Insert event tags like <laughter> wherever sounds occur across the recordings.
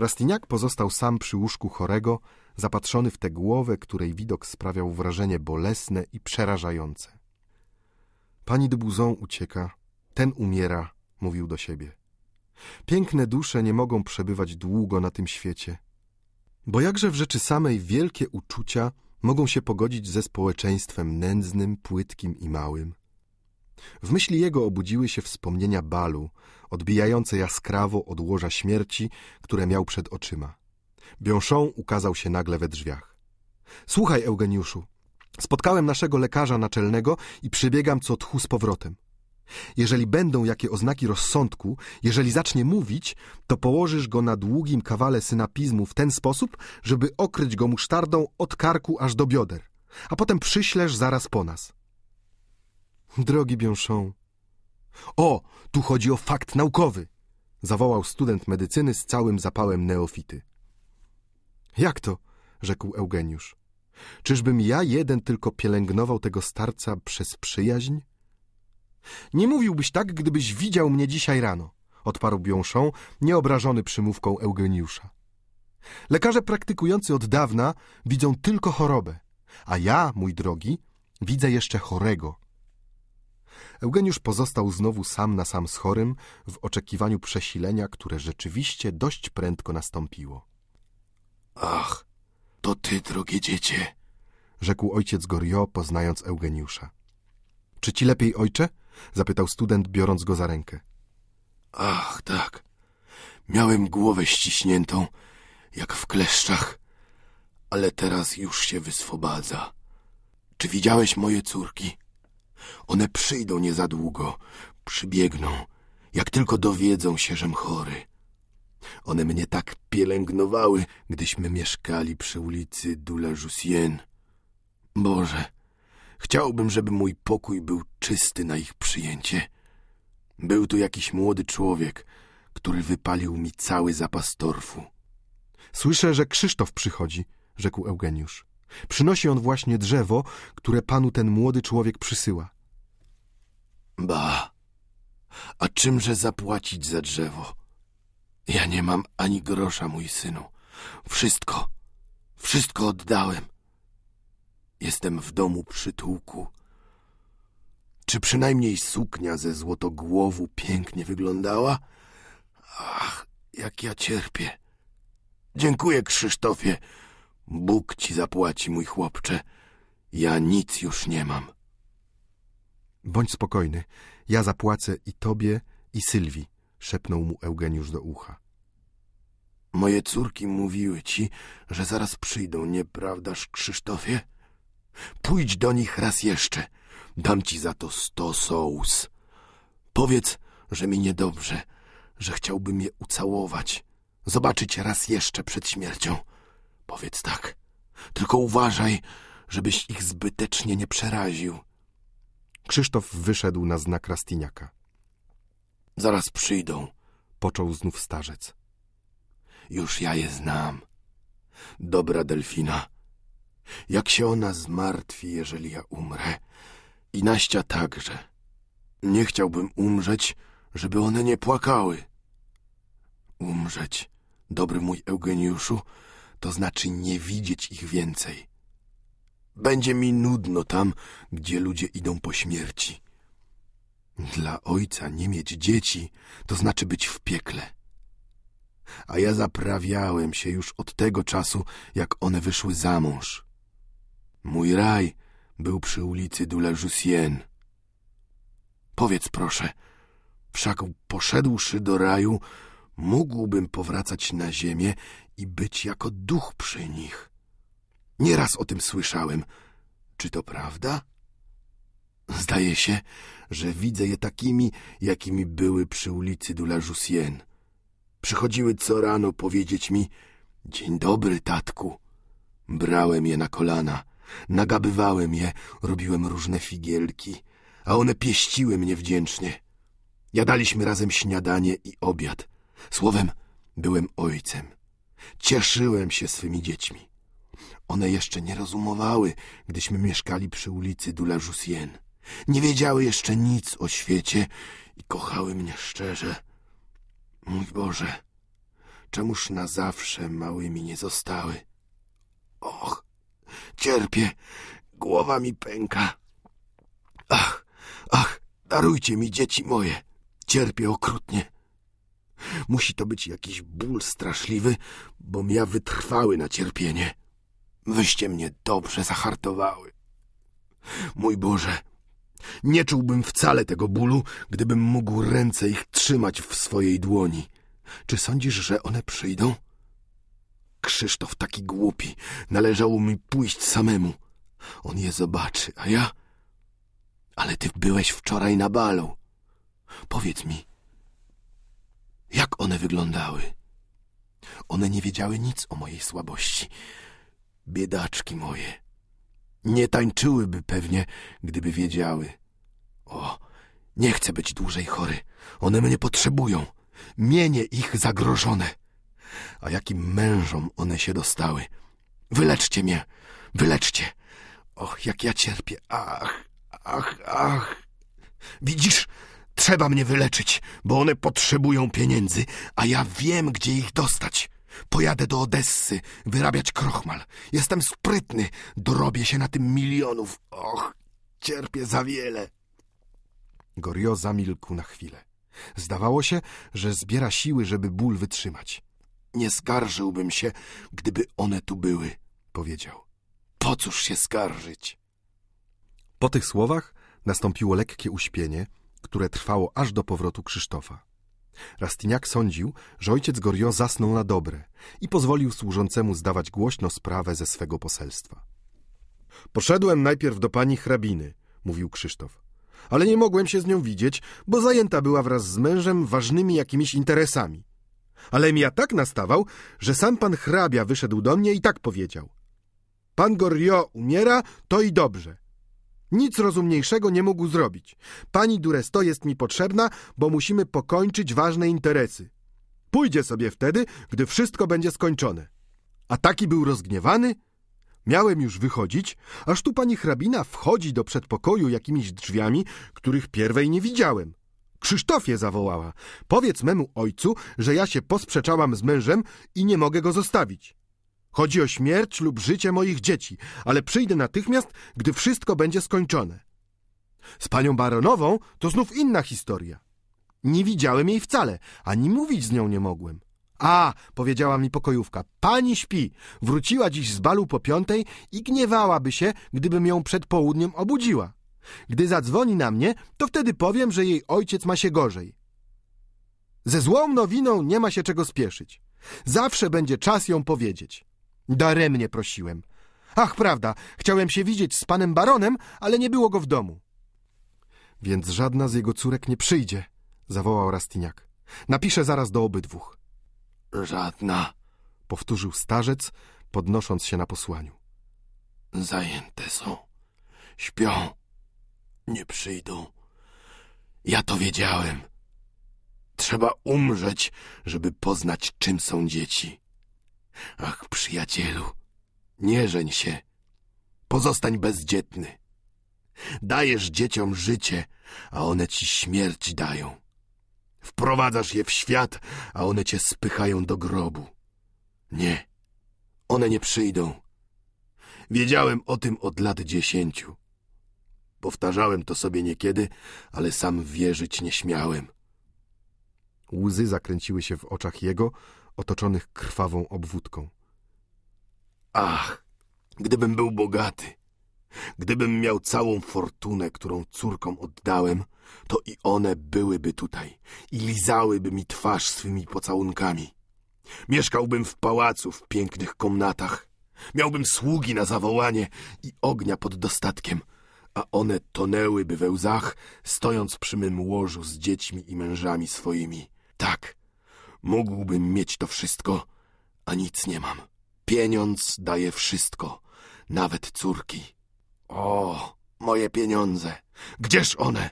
Rastiniak pozostał sam przy łóżku chorego, zapatrzony w tę głowę, której widok sprawiał wrażenie bolesne i przerażające. Pani de Buzon ucieka, ten umiera, mówił do siebie. Piękne dusze nie mogą przebywać długo na tym świecie. Bo jakże w rzeczy samej wielkie uczucia mogą się pogodzić ze społeczeństwem nędznym, płytkim i małym? W myśli jego obudziły się wspomnienia balu, odbijające jaskrawo od łoża śmierci, które miał przed oczyma. Biąszą ukazał się nagle we drzwiach. Słuchaj, Eugeniuszu, spotkałem naszego lekarza naczelnego i przybiegam co tchu z powrotem. Jeżeli będą jakie oznaki rozsądku, jeżeli zacznie mówić, to położysz go na długim kawale synapizmu w ten sposób, żeby okryć go musztardą od karku aż do bioder, a potem przyślesz zaraz po nas. Drogi Biąszą. O, tu chodzi o fakt naukowy, zawołał student medycyny z całym zapałem neofity. Jak to? rzekł Eugeniusz. Czyżbym ja jeden tylko pielęgnował tego starca przez przyjaźń? Nie mówiłbyś tak, gdybyś widział mnie dzisiaj rano, odparł Biąszą, nieobrażony przymówką Eugeniusza. Lekarze praktykujący od dawna widzą tylko chorobę, a ja, mój drogi, widzę jeszcze chorego Eugeniusz pozostał znowu sam na sam z chorym w oczekiwaniu przesilenia, które rzeczywiście dość prędko nastąpiło. Ach, to ty, drogie dziecię, rzekł ojciec Gorio, poznając Eugeniusza. Czy ci lepiej, ojcze? zapytał student, biorąc go za rękę. Ach, tak. Miałem głowę ściśniętą, jak w kleszczach, ale teraz już się wyswobadza. Czy widziałeś moje córki? One przyjdą niezadługo, przybiegną, jak tylko dowiedzą się, żem chory. One mnie tak pielęgnowały, gdyśmy mieszkali przy ulicy de la Jussienne. Boże, chciałbym, żeby mój pokój był czysty na ich przyjęcie. Był tu jakiś młody człowiek, który wypalił mi cały zapas torfu. Słyszę, że Krzysztof przychodzi, rzekł Eugeniusz. Przynosi on właśnie drzewo, które panu ten młody człowiek przysyła. Ba, a czymże zapłacić za drzewo? Ja nie mam ani grosza, mój synu. Wszystko, wszystko oddałem. Jestem w domu przytułku. Czy przynajmniej suknia ze złotogłowu pięknie wyglądała? Ach, jak ja cierpię. Dziękuję, Krzysztofie. Bóg ci zapłaci, mój chłopcze. Ja nic już nie mam. Bądź spokojny, ja zapłacę i tobie, i Sylwii, szepnął mu Eugeniusz do ucha. Moje córki mówiły ci, że zaraz przyjdą, nieprawdaż, Krzysztofie? Pójdź do nich raz jeszcze. Dam ci za to sto sous. Powiedz, że mi niedobrze, że chciałbym je ucałować, zobaczyć raz jeszcze przed śmiercią. Powiedz tak. Tylko uważaj, żebyś ich zbytecznie nie przeraził. Krzysztof wyszedł na znak Rastiniaka. Zaraz przyjdą, począł znów starzec. Już ja je znam. Dobra delfina. Jak się ona zmartwi, jeżeli ja umrę. I Naścia także. Nie chciałbym umrzeć, żeby one nie płakały. Umrzeć, dobry mój Eugeniuszu, to znaczy nie widzieć ich więcej. Będzie mi nudno tam, gdzie ludzie idą po śmierci. Dla ojca nie mieć dzieci to znaczy być w piekle. A ja zaprawiałem się już od tego czasu, jak one wyszły za mąż. Mój raj był przy ulicy du la Jussienne. Powiedz proszę, wszak poszedłszy do raju, mógłbym powracać na ziemię i być jako duch przy nich. Nieraz o tym słyszałem. Czy to prawda? Zdaje się, że widzę je takimi, jakimi były przy ulicy de la Jussienne. Przychodziły co rano powiedzieć mi Dzień dobry, tatku. Brałem je na kolana, nagabywałem je, robiłem różne figielki, a one pieściły mnie wdzięcznie. Jadaliśmy razem śniadanie i obiad. Słowem, byłem ojcem. Cieszyłem się swymi dziećmi. One jeszcze nie rozumowały, gdyśmy mieszkali przy ulicy de la Jussienne. Nie wiedziały jeszcze nic o świecie i kochały mnie szczerze. Mój Boże, czemuż na zawsze małymi nie zostały? Och, cierpię, głowa mi pęka. Ach, ach, darujcie mi, dzieci moje, cierpię okrutnie. Musi to być jakiś ból straszliwy, bom ja wytrwały na cierpienie. Wyście mnie dobrze zahartowały. Mój Boże, nie czułbym wcale tego bólu, gdybym mógł ręce ich trzymać w swojej dłoni. Czy sądzisz, że one przyjdą? Krzysztof taki głupi, należało mi pójść samemu. On je zobaczy, a ja... Ale ty byłeś wczoraj na balu. Powiedz mi, jak one wyglądały? One nie wiedziały nic o mojej słabości. Biedaczki moje. Nie tańczyłyby pewnie, gdyby wiedziały. O, nie chcę być dłużej chory. One mnie potrzebują. Mienie ich zagrożone. A jakim mężom one się dostały. Wyleczcie mnie, wyleczcie. Och, jak ja cierpię. Ach, ach, ach. Widzisz, trzeba mnie wyleczyć, bo one potrzebują pieniędzy, a ja wiem, gdzie ich dostać. Pojadę do Odessy wyrabiać krochmal. Jestem sprytny. Dorobię się na tym milionów. Och, cierpię za wiele. Gorio zamilkł na chwilę. Zdawało się, że zbiera siły, żeby ból wytrzymać. Nie skarżyłbym się, gdyby one tu były, powiedział. Po cóż się skarżyć? Po tych słowach nastąpiło lekkie uśpienie, które trwało aż do powrotu Krzysztofa. Rastignac sądził, że ojciec Goriot zasnął na dobre i pozwolił służącemu zdawać głośno sprawę ze swego poselstwa. Poszedłem najpierw do pani hrabiny, mówił Krzysztof, ale nie mogłem się z nią widzieć, bo zajęta była wraz z mężem ważnymi jakimiś interesami. Ale ja tak nastawał, że sam pan hrabia wyszedł do mnie i tak powiedział. Pan Goriot umiera, to i dobrze. Nic rozumniejszego nie mógł zrobić. Pani Duresto jest mi potrzebna, bo musimy pokończyć ważne interesy. Pójdzie sobie wtedy, gdy wszystko będzie skończone. A taki był rozgniewany. Miałem już wychodzić, aż tu pani hrabina wchodzi do przedpokoju jakimiś drzwiami, których pierwej nie widziałem. Krzysztofie zawołała. Powiedz memu ojcu, że ja się posprzeczałam z mężem i nie mogę go zostawić. Chodzi o śmierć lub życie moich dzieci, ale przyjdę natychmiast, gdy wszystko będzie skończone. Z panią baronową to znów inna historia. Nie widziałem jej wcale, ani mówić z nią nie mogłem. A, powiedziała mi pokojówka, pani śpi. Wróciła dziś z balu po piątej i gniewałaby się, gdybym ją przed południem obudziła. Gdy zadzwoni na mnie, to wtedy powiem, że jej ojciec ma się gorzej. Ze złą nowiną nie ma się czego spieszyć. Zawsze będzie czas ją powiedzieć. Daremnie prosiłem. Ach, prawda, chciałem się widzieć z panem baronem, ale nie było go w domu. Więc żadna z jego córek nie przyjdzie, zawołał Rastiniak. Napiszę zaraz do obydwóch. Żadna, powtórzył starzec, podnosząc się na posłaniu. Zajęte są, śpią, nie przyjdą. Ja to wiedziałem. Trzeba umrzeć, żeby poznać, czym są dzieci. Ach, przyjacielu, nie żeń się. Pozostań bezdzietny. Dajesz dzieciom życie, a one ci śmierć dają. Wprowadzasz je w świat, a one cię spychają do grobu. Nie, one nie przyjdą. Wiedziałem o tym od lat dziesięciu. Powtarzałem to sobie niekiedy, ale sam wierzyć nie śmiałem. Łzy zakręciły się w oczach jego, otoczonych krwawą obwódką. Ach, gdybym był bogaty, gdybym miał całą fortunę, którą córkom oddałem, to i one byłyby tutaj i lizałyby mi twarz swymi pocałunkami. Mieszkałbym w pałacu, w pięknych komnatach. Miałbym sługi na zawołanie i ognia pod dostatkiem, a one tonęłyby we łzach, stojąc przy mym łożu z dziećmi i mężami swoimi. Tak, Mógłbym mieć to wszystko, a nic nie mam. Pieniądz daje wszystko, nawet córki. O, moje pieniądze, gdzież one?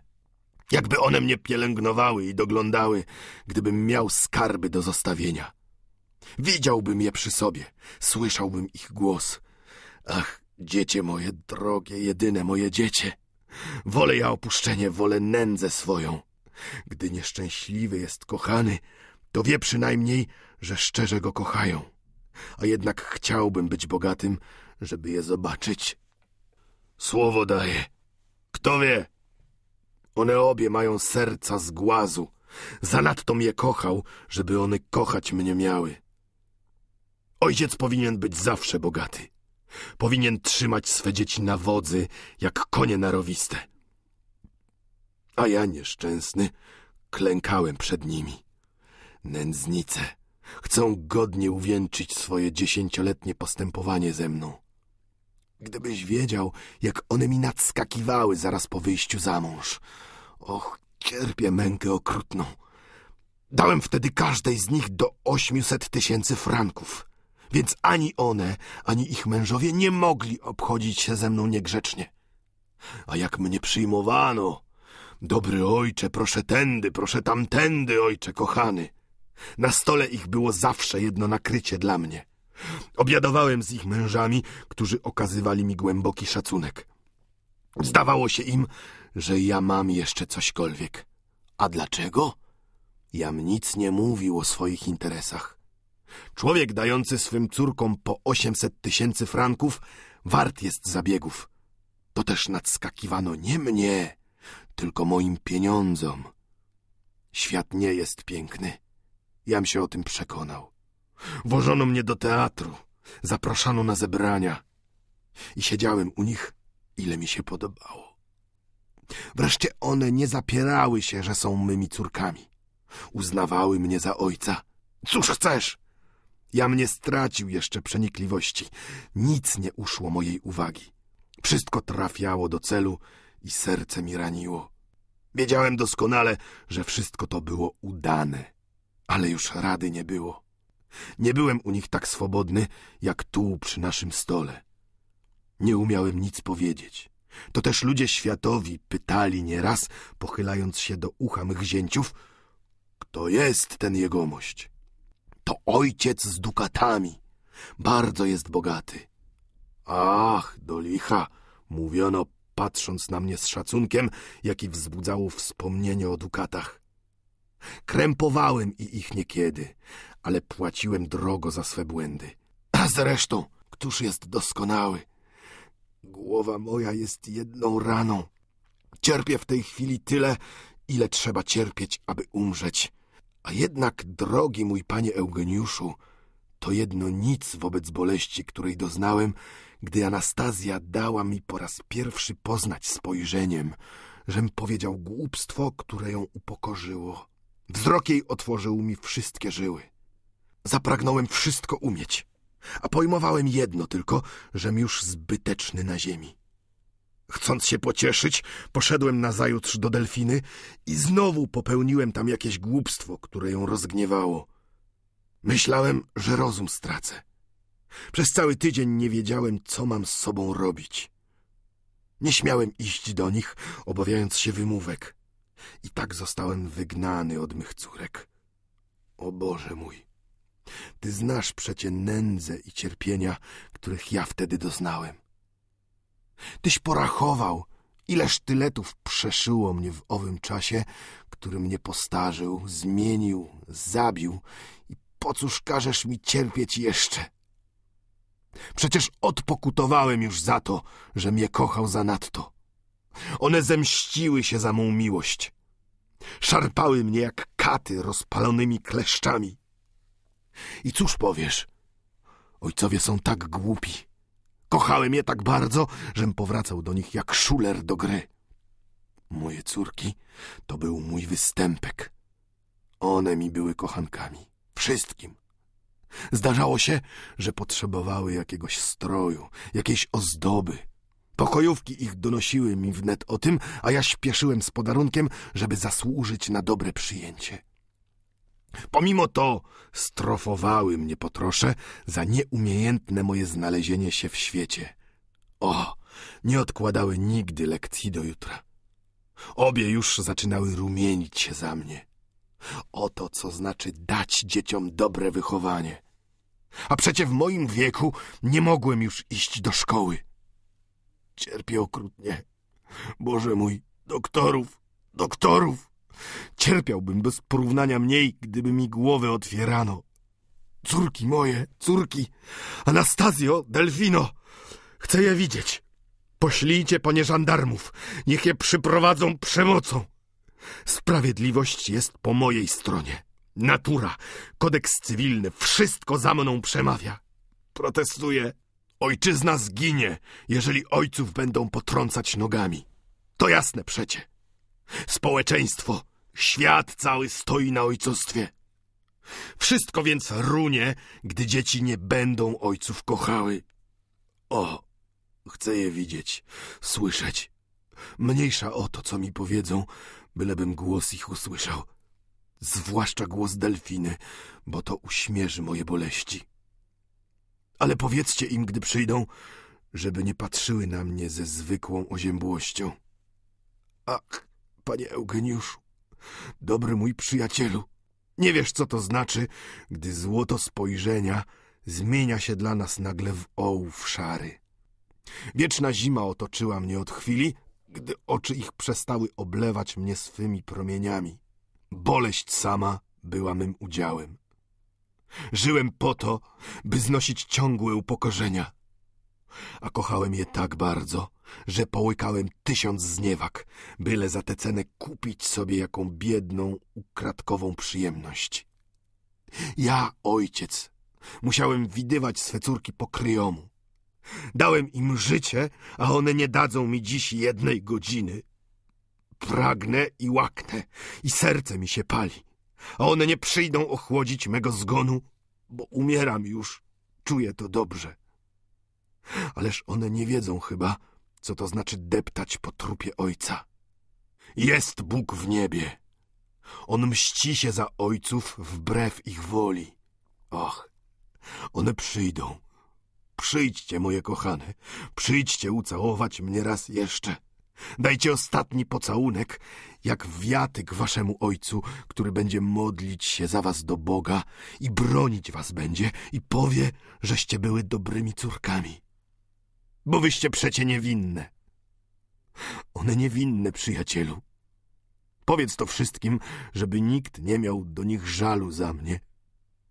Jakby one mnie pielęgnowały i doglądały, gdybym miał skarby do zostawienia. Widziałbym je przy sobie, słyszałbym ich głos. Ach, dziecię moje drogie, jedyne moje dziecię. Wolę ja opuszczenie, wolę nędzę swoją. Gdy nieszczęśliwy jest kochany, to wie przynajmniej, że szczerze go kochają. A jednak chciałbym być bogatym, żeby je zobaczyć. Słowo daję. Kto wie? One obie mają serca z głazu. Zanadto mnie kochał, żeby one kochać mnie miały. Ojciec powinien być zawsze bogaty. Powinien trzymać swe dzieci na wodzy, jak konie narowiste. A ja nieszczęsny klękałem przed nimi. Nędznice chcą godnie uwieńczyć swoje dziesięcioletnie postępowanie ze mną. Gdybyś wiedział, jak one mi nadskakiwały zaraz po wyjściu za mąż. Och, cierpię mękę okrutną. Dałem wtedy każdej z nich do ośmiuset tysięcy franków, więc ani one, ani ich mężowie nie mogli obchodzić się ze mną niegrzecznie. A jak mnie przyjmowano... Dobry ojcze, proszę tędy, proszę tamtędy, ojcze kochany. Na stole ich było zawsze jedno nakrycie dla mnie. Obiadowałem z ich mężami, którzy okazywali mi głęboki szacunek. Zdawało się im, że ja mam jeszcze cośkolwiek. A dlaczego? Jam nic nie mówił o swoich interesach. Człowiek dający swym córkom po osiemset tysięcy franków wart jest zabiegów. To też nadskakiwano nie mnie, tylko moim pieniądzom. Świat nie jest piękny. Jam się o tym przekonał. Wożono mnie do teatru, zapraszano na zebrania i siedziałem u nich, ile mi się podobało. Wreszcie one nie zapierały się, że są mymi córkami. Uznawały mnie za ojca. Cóż chcesz? Jam nie stracił jeszcze przenikliwości. Nic nie uszło mojej uwagi. Wszystko trafiało do celu i serce mi raniło. Wiedziałem doskonale, że wszystko to było udane ale już rady nie było. Nie byłem u nich tak swobodny, jak tu przy naszym stole. Nie umiałem nic powiedzieć. To też ludzie światowi pytali nieraz, pochylając się do ucha mych zięciów, kto jest ten jegomość. To ojciec z dukatami. Bardzo jest bogaty. Ach, do licha, mówiono, patrząc na mnie z szacunkiem, jaki wzbudzało wspomnienie o dukatach. Krępowałem i ich niekiedy, ale płaciłem drogo za swe błędy. A zresztą, któż jest doskonały? Głowa moja jest jedną raną. Cierpię w tej chwili tyle, ile trzeba cierpieć, aby umrzeć. A jednak, drogi mój panie Eugeniuszu, to jedno nic wobec boleści, której doznałem, gdy Anastazja dała mi po raz pierwszy poznać spojrzeniem, żem powiedział głupstwo, które ją upokorzyło. Wzrok jej otworzył mi wszystkie żyły. Zapragnąłem wszystko umieć, a pojmowałem jedno tylko, żem już zbyteczny na ziemi. Chcąc się pocieszyć, poszedłem nazajutrz do delfiny i znowu popełniłem tam jakieś głupstwo, które ją rozgniewało. Myślałem, że rozum stracę. Przez cały tydzień nie wiedziałem, co mam z sobą robić. Nie śmiałem iść do nich, obawiając się wymówek. I tak zostałem wygnany od mych córek. O Boże mój, Ty znasz przecie nędzę i cierpienia, których ja wtedy doznałem. Tyś porachował, ile sztyletów przeszyło mnie w owym czasie, który mnie postarzył, zmienił, zabił i po cóż każesz mi cierpieć jeszcze? Przecież odpokutowałem już za to, że mnie kochał zanadto. One zemściły się za mą miłość. Szarpały mnie jak katy rozpalonymi kleszczami. I cóż powiesz? Ojcowie są tak głupi. Kochałem je tak bardzo, żem powracał do nich jak szuler do gry. Moje córki to był mój występek. One mi były kochankami. Wszystkim. Zdarzało się, że potrzebowały jakiegoś stroju, jakiejś ozdoby. Pokojówki ich donosiły mi wnet o tym, a ja śpieszyłem z podarunkiem, żeby zasłużyć na dobre przyjęcie. Pomimo to strofowały mnie po trosze za nieumiejętne moje znalezienie się w świecie. O, nie odkładały nigdy lekcji do jutra. Obie już zaczynały rumienić się za mnie. Oto co znaczy dać dzieciom dobre wychowanie. A przecie w moim wieku nie mogłem już iść do szkoły. Cierpię okrutnie. Boże mój, doktorów, doktorów! Cierpiałbym bez porównania mniej, gdyby mi głowy otwierano. Córki moje, córki! Anastazjo, Delfino! Chcę je widzieć! Poślijcie panie żandarmów, niech je przyprowadzą przemocą! Sprawiedliwość jest po mojej stronie. Natura, kodeks cywilny, wszystko za mną przemawia. Protestuję. Ojczyzna zginie, jeżeli ojców będą potrącać nogami. To jasne przecie. Społeczeństwo, świat cały stoi na ojcostwie. Wszystko więc runie, gdy dzieci nie będą ojców kochały. O, chcę je widzieć, słyszeć. Mniejsza o to, co mi powiedzą, bylebym głos ich usłyszał. Zwłaszcza głos delfiny, bo to uśmierzy moje boleści ale powiedzcie im, gdy przyjdą, żeby nie patrzyły na mnie ze zwykłą oziębłością. Ach, panie Eugeniuszu, dobry mój przyjacielu, nie wiesz, co to znaczy, gdy złoto spojrzenia zmienia się dla nas nagle w ołów szary. Wieczna zima otoczyła mnie od chwili, gdy oczy ich przestały oblewać mnie swymi promieniami. Boleść sama była mym udziałem. Żyłem po to, by znosić ciągłe upokorzenia. A kochałem je tak bardzo, że połykałem tysiąc zniewak, byle za tę cenę kupić sobie jaką biedną, ukradkową przyjemność. Ja, ojciec, musiałem widywać swe córki po kryjomu. Dałem im życie, a one nie dadzą mi dziś jednej godziny. Pragnę i łaknę, i serce mi się pali a one nie przyjdą ochłodzić mego zgonu, bo umieram już, czuję to dobrze. Ależ one nie wiedzą chyba, co to znaczy deptać po trupie ojca. Jest Bóg w niebie. On mści się za ojców wbrew ich woli. Och, one przyjdą. Przyjdźcie, moje kochane, przyjdźcie ucałować mnie raz jeszcze. Dajcie ostatni pocałunek, jak wiatyk waszemu ojcu, który będzie modlić się za was do Boga i bronić was będzie i powie, żeście były dobrymi córkami. Bo wyście przecie niewinne. One niewinne, przyjacielu. Powiedz to wszystkim, żeby nikt nie miał do nich żalu za mnie.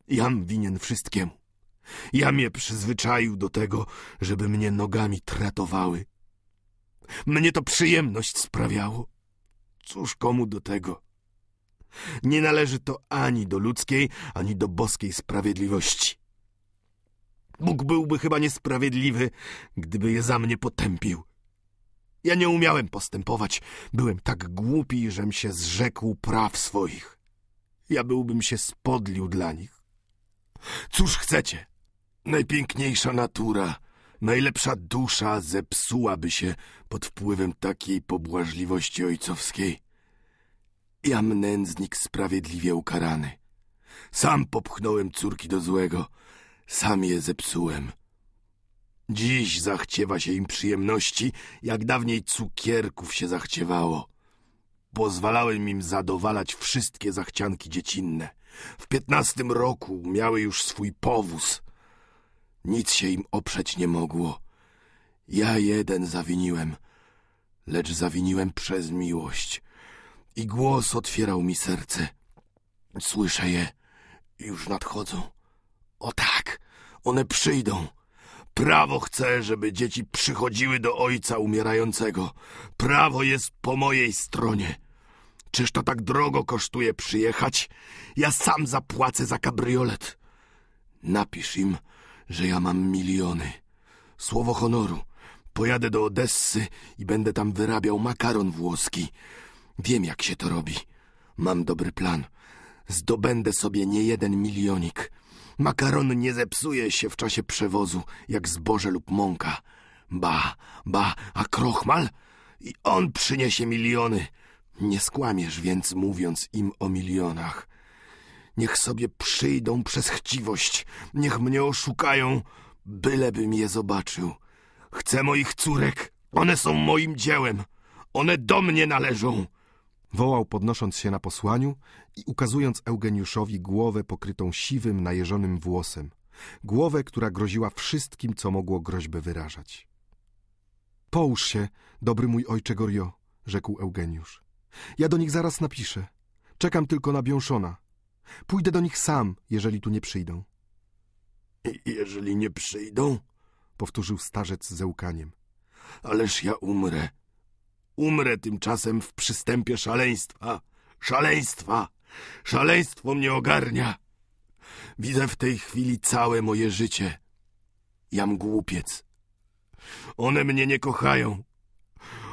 Jam winien wszystkiemu. Ja mnie przyzwyczaił do tego, żeby mnie nogami tratowały. Mnie to przyjemność sprawiało. Cóż komu do tego? Nie należy to ani do ludzkiej, ani do boskiej sprawiedliwości. Bóg byłby chyba niesprawiedliwy, gdyby je za mnie potępił. Ja nie umiałem postępować. Byłem tak głupi, żem się zrzekł praw swoich. Ja byłbym się spodlił dla nich. Cóż chcecie? Najpiękniejsza natura Najlepsza dusza zepsułaby się pod wpływem takiej pobłażliwości ojcowskiej. Jam nędznik sprawiedliwie ukarany. Sam popchnąłem córki do złego, sam je zepsułem. Dziś zachciewa się im przyjemności, jak dawniej cukierków się zachciewało. Pozwalałem im zadowalać wszystkie zachcianki dziecinne. W piętnastym roku miały już swój powóz – nic się im oprzeć nie mogło. Ja jeden zawiniłem, lecz zawiniłem przez miłość. I głos otwierał mi serce. Słyszę je. Już nadchodzą. O tak, one przyjdą. Prawo chce, żeby dzieci przychodziły do ojca umierającego. Prawo jest po mojej stronie. Czyż to tak drogo kosztuje przyjechać? Ja sam zapłacę za kabriolet. Napisz im, że ja mam miliony. Słowo honoru. Pojadę do Odessy i będę tam wyrabiał makaron włoski. Wiem, jak się to robi. Mam dobry plan. Zdobędę sobie nie jeden milionik. Makaron nie zepsuje się w czasie przewozu, jak zboże lub mąka. Ba, ba, a krochmal? I on przyniesie miliony. Nie skłamiesz więc, mówiąc im o milionach. Niech sobie przyjdą przez chciwość, niech mnie oszukają, bylebym je zobaczył. Chcę moich córek, one są moim dziełem, one do mnie należą. Wołał podnosząc się na posłaniu i ukazując Eugeniuszowi głowę pokrytą siwym, najeżonym włosem. Głowę, która groziła wszystkim, co mogło groźbę wyrażać. Połóż się, dobry mój ojcze Gorio, rzekł Eugeniusz. Ja do nich zaraz napiszę. Czekam tylko na Biąszona. Pójdę do nich sam, jeżeli tu nie przyjdą. Jeżeli nie przyjdą? Powtórzył starzec ze łkaniem. Ależ ja umrę. Umrę tymczasem w przystępie szaleństwa. Szaleństwa! Szaleństwo mnie ogarnia. Widzę w tej chwili całe moje życie. Jam głupiec. One mnie nie kochają.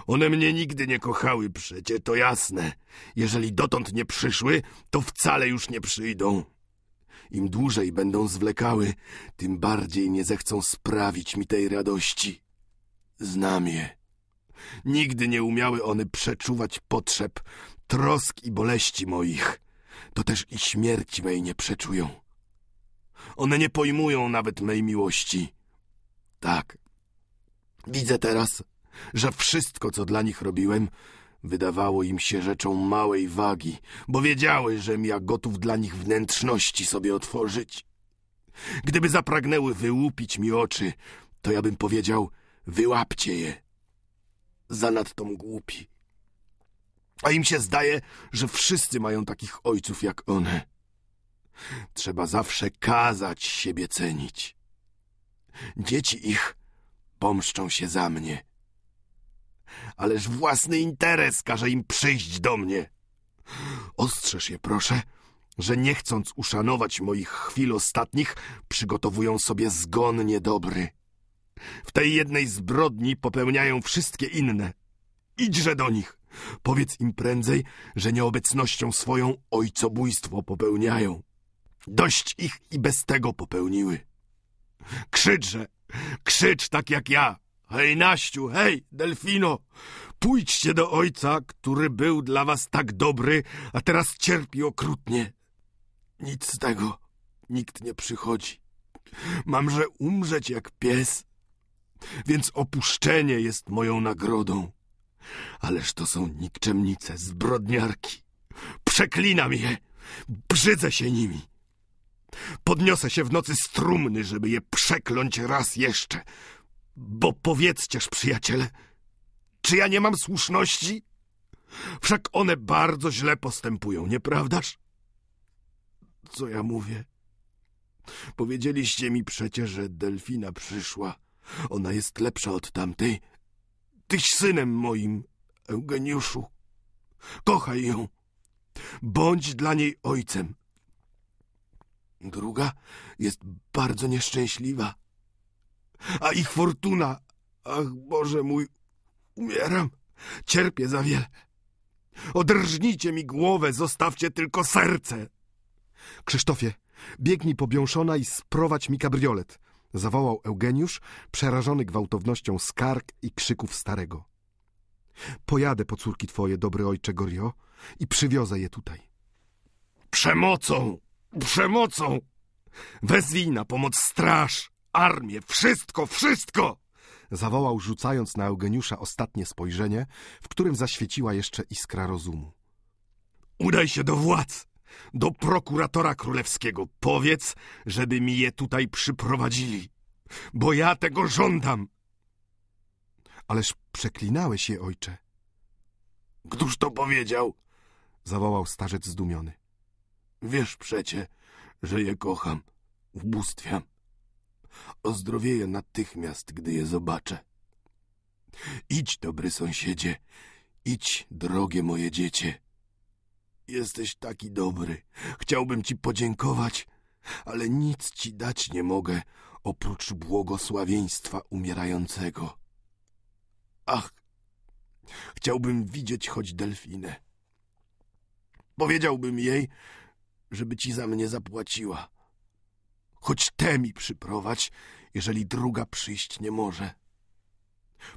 One mnie nigdy nie kochały przecie, to jasne. Jeżeli dotąd nie przyszły, to wcale już nie przyjdą. Im dłużej będą zwlekały, tym bardziej nie zechcą sprawić mi tej radości. Znam je. Nigdy nie umiały one przeczuwać potrzeb, trosk i boleści moich. To też i śmierci mej nie przeczują. One nie pojmują nawet mej miłości. Tak. Widzę teraz, że wszystko, co dla nich robiłem, wydawało im się rzeczą małej wagi, bo wiedziały, że ja gotów dla nich wnętrzności sobie otworzyć. Gdyby zapragnęły wyłupić mi oczy, to ja bym powiedział, wyłapcie je. Zanadto głupi. A im się zdaje, że wszyscy mają takich ojców jak one. Trzeba zawsze kazać siebie cenić. Dzieci ich pomszczą się za mnie ależ własny interes każe im przyjść do mnie. Ostrzeż je, proszę, że nie chcąc uszanować moich chwil ostatnich, przygotowują sobie zgon niedobry. W tej jednej zbrodni popełniają wszystkie inne. Idźże do nich. Powiedz im prędzej, że nieobecnością swoją ojcobójstwo popełniają. Dość ich i bez tego popełniły. Krzyczże, krzycz tak jak ja. Hej, Naściu, hej, Delfino! Pójdźcie do ojca, który był dla was tak dobry, a teraz cierpi okrutnie. Nic z tego, nikt nie przychodzi. Mamże umrzeć jak pies, więc opuszczenie jest moją nagrodą. Ależ to są nikczemnice, zbrodniarki. Przeklinam je, brzydzę się nimi. Podniosę się w nocy strumny, żeby je przekląć raz jeszcze. Bo powiedzcież, przyjaciele, czy ja nie mam słuszności? Wszak one bardzo źle postępują, nieprawdaż? Co ja mówię? Powiedzieliście mi przecie, że delfina przyszła. Ona jest lepsza od tamtej. Tyś synem moim, Eugeniuszu. Kochaj ją. Bądź dla niej ojcem. Druga jest bardzo nieszczęśliwa a ich fortuna... Ach, Boże mój, umieram, cierpię za wiele. Odrżnijcie mi głowę, zostawcie tylko serce. Krzysztofie, biegnij pobiąszona i sprowadź mi kabriolet. Zawołał Eugeniusz, przerażony gwałtownością skarg i krzyków starego. Pojadę po córki twoje, dobry ojcze Gorio, i przywiozę je tutaj. Przemocą! Przemocą! Wezwij na pomoc straż! armię, wszystko, wszystko! Zawołał, rzucając na Eugeniusza ostatnie spojrzenie, w którym zaświeciła jeszcze iskra rozumu. Udaj się do władz, do prokuratora królewskiego. Powiedz, żeby mi je tutaj przyprowadzili, bo ja tego żądam. Ależ przeklinałeś je, ojcze. Któż to powiedział? Zawołał starzec zdumiony. Wiesz przecie, że je kocham, ubóstwiam. Ozdrowieję natychmiast, gdy je zobaczę. Idź, dobry sąsiedzie, idź, drogie moje dziecię. Jesteś taki dobry, chciałbym ci podziękować, ale nic ci dać nie mogę, oprócz błogosławieństwa umierającego. Ach, chciałbym widzieć choć delfinę. Powiedziałbym jej, żeby ci za mnie zapłaciła choć te mi przyprowadź, jeżeli druga przyjść nie może.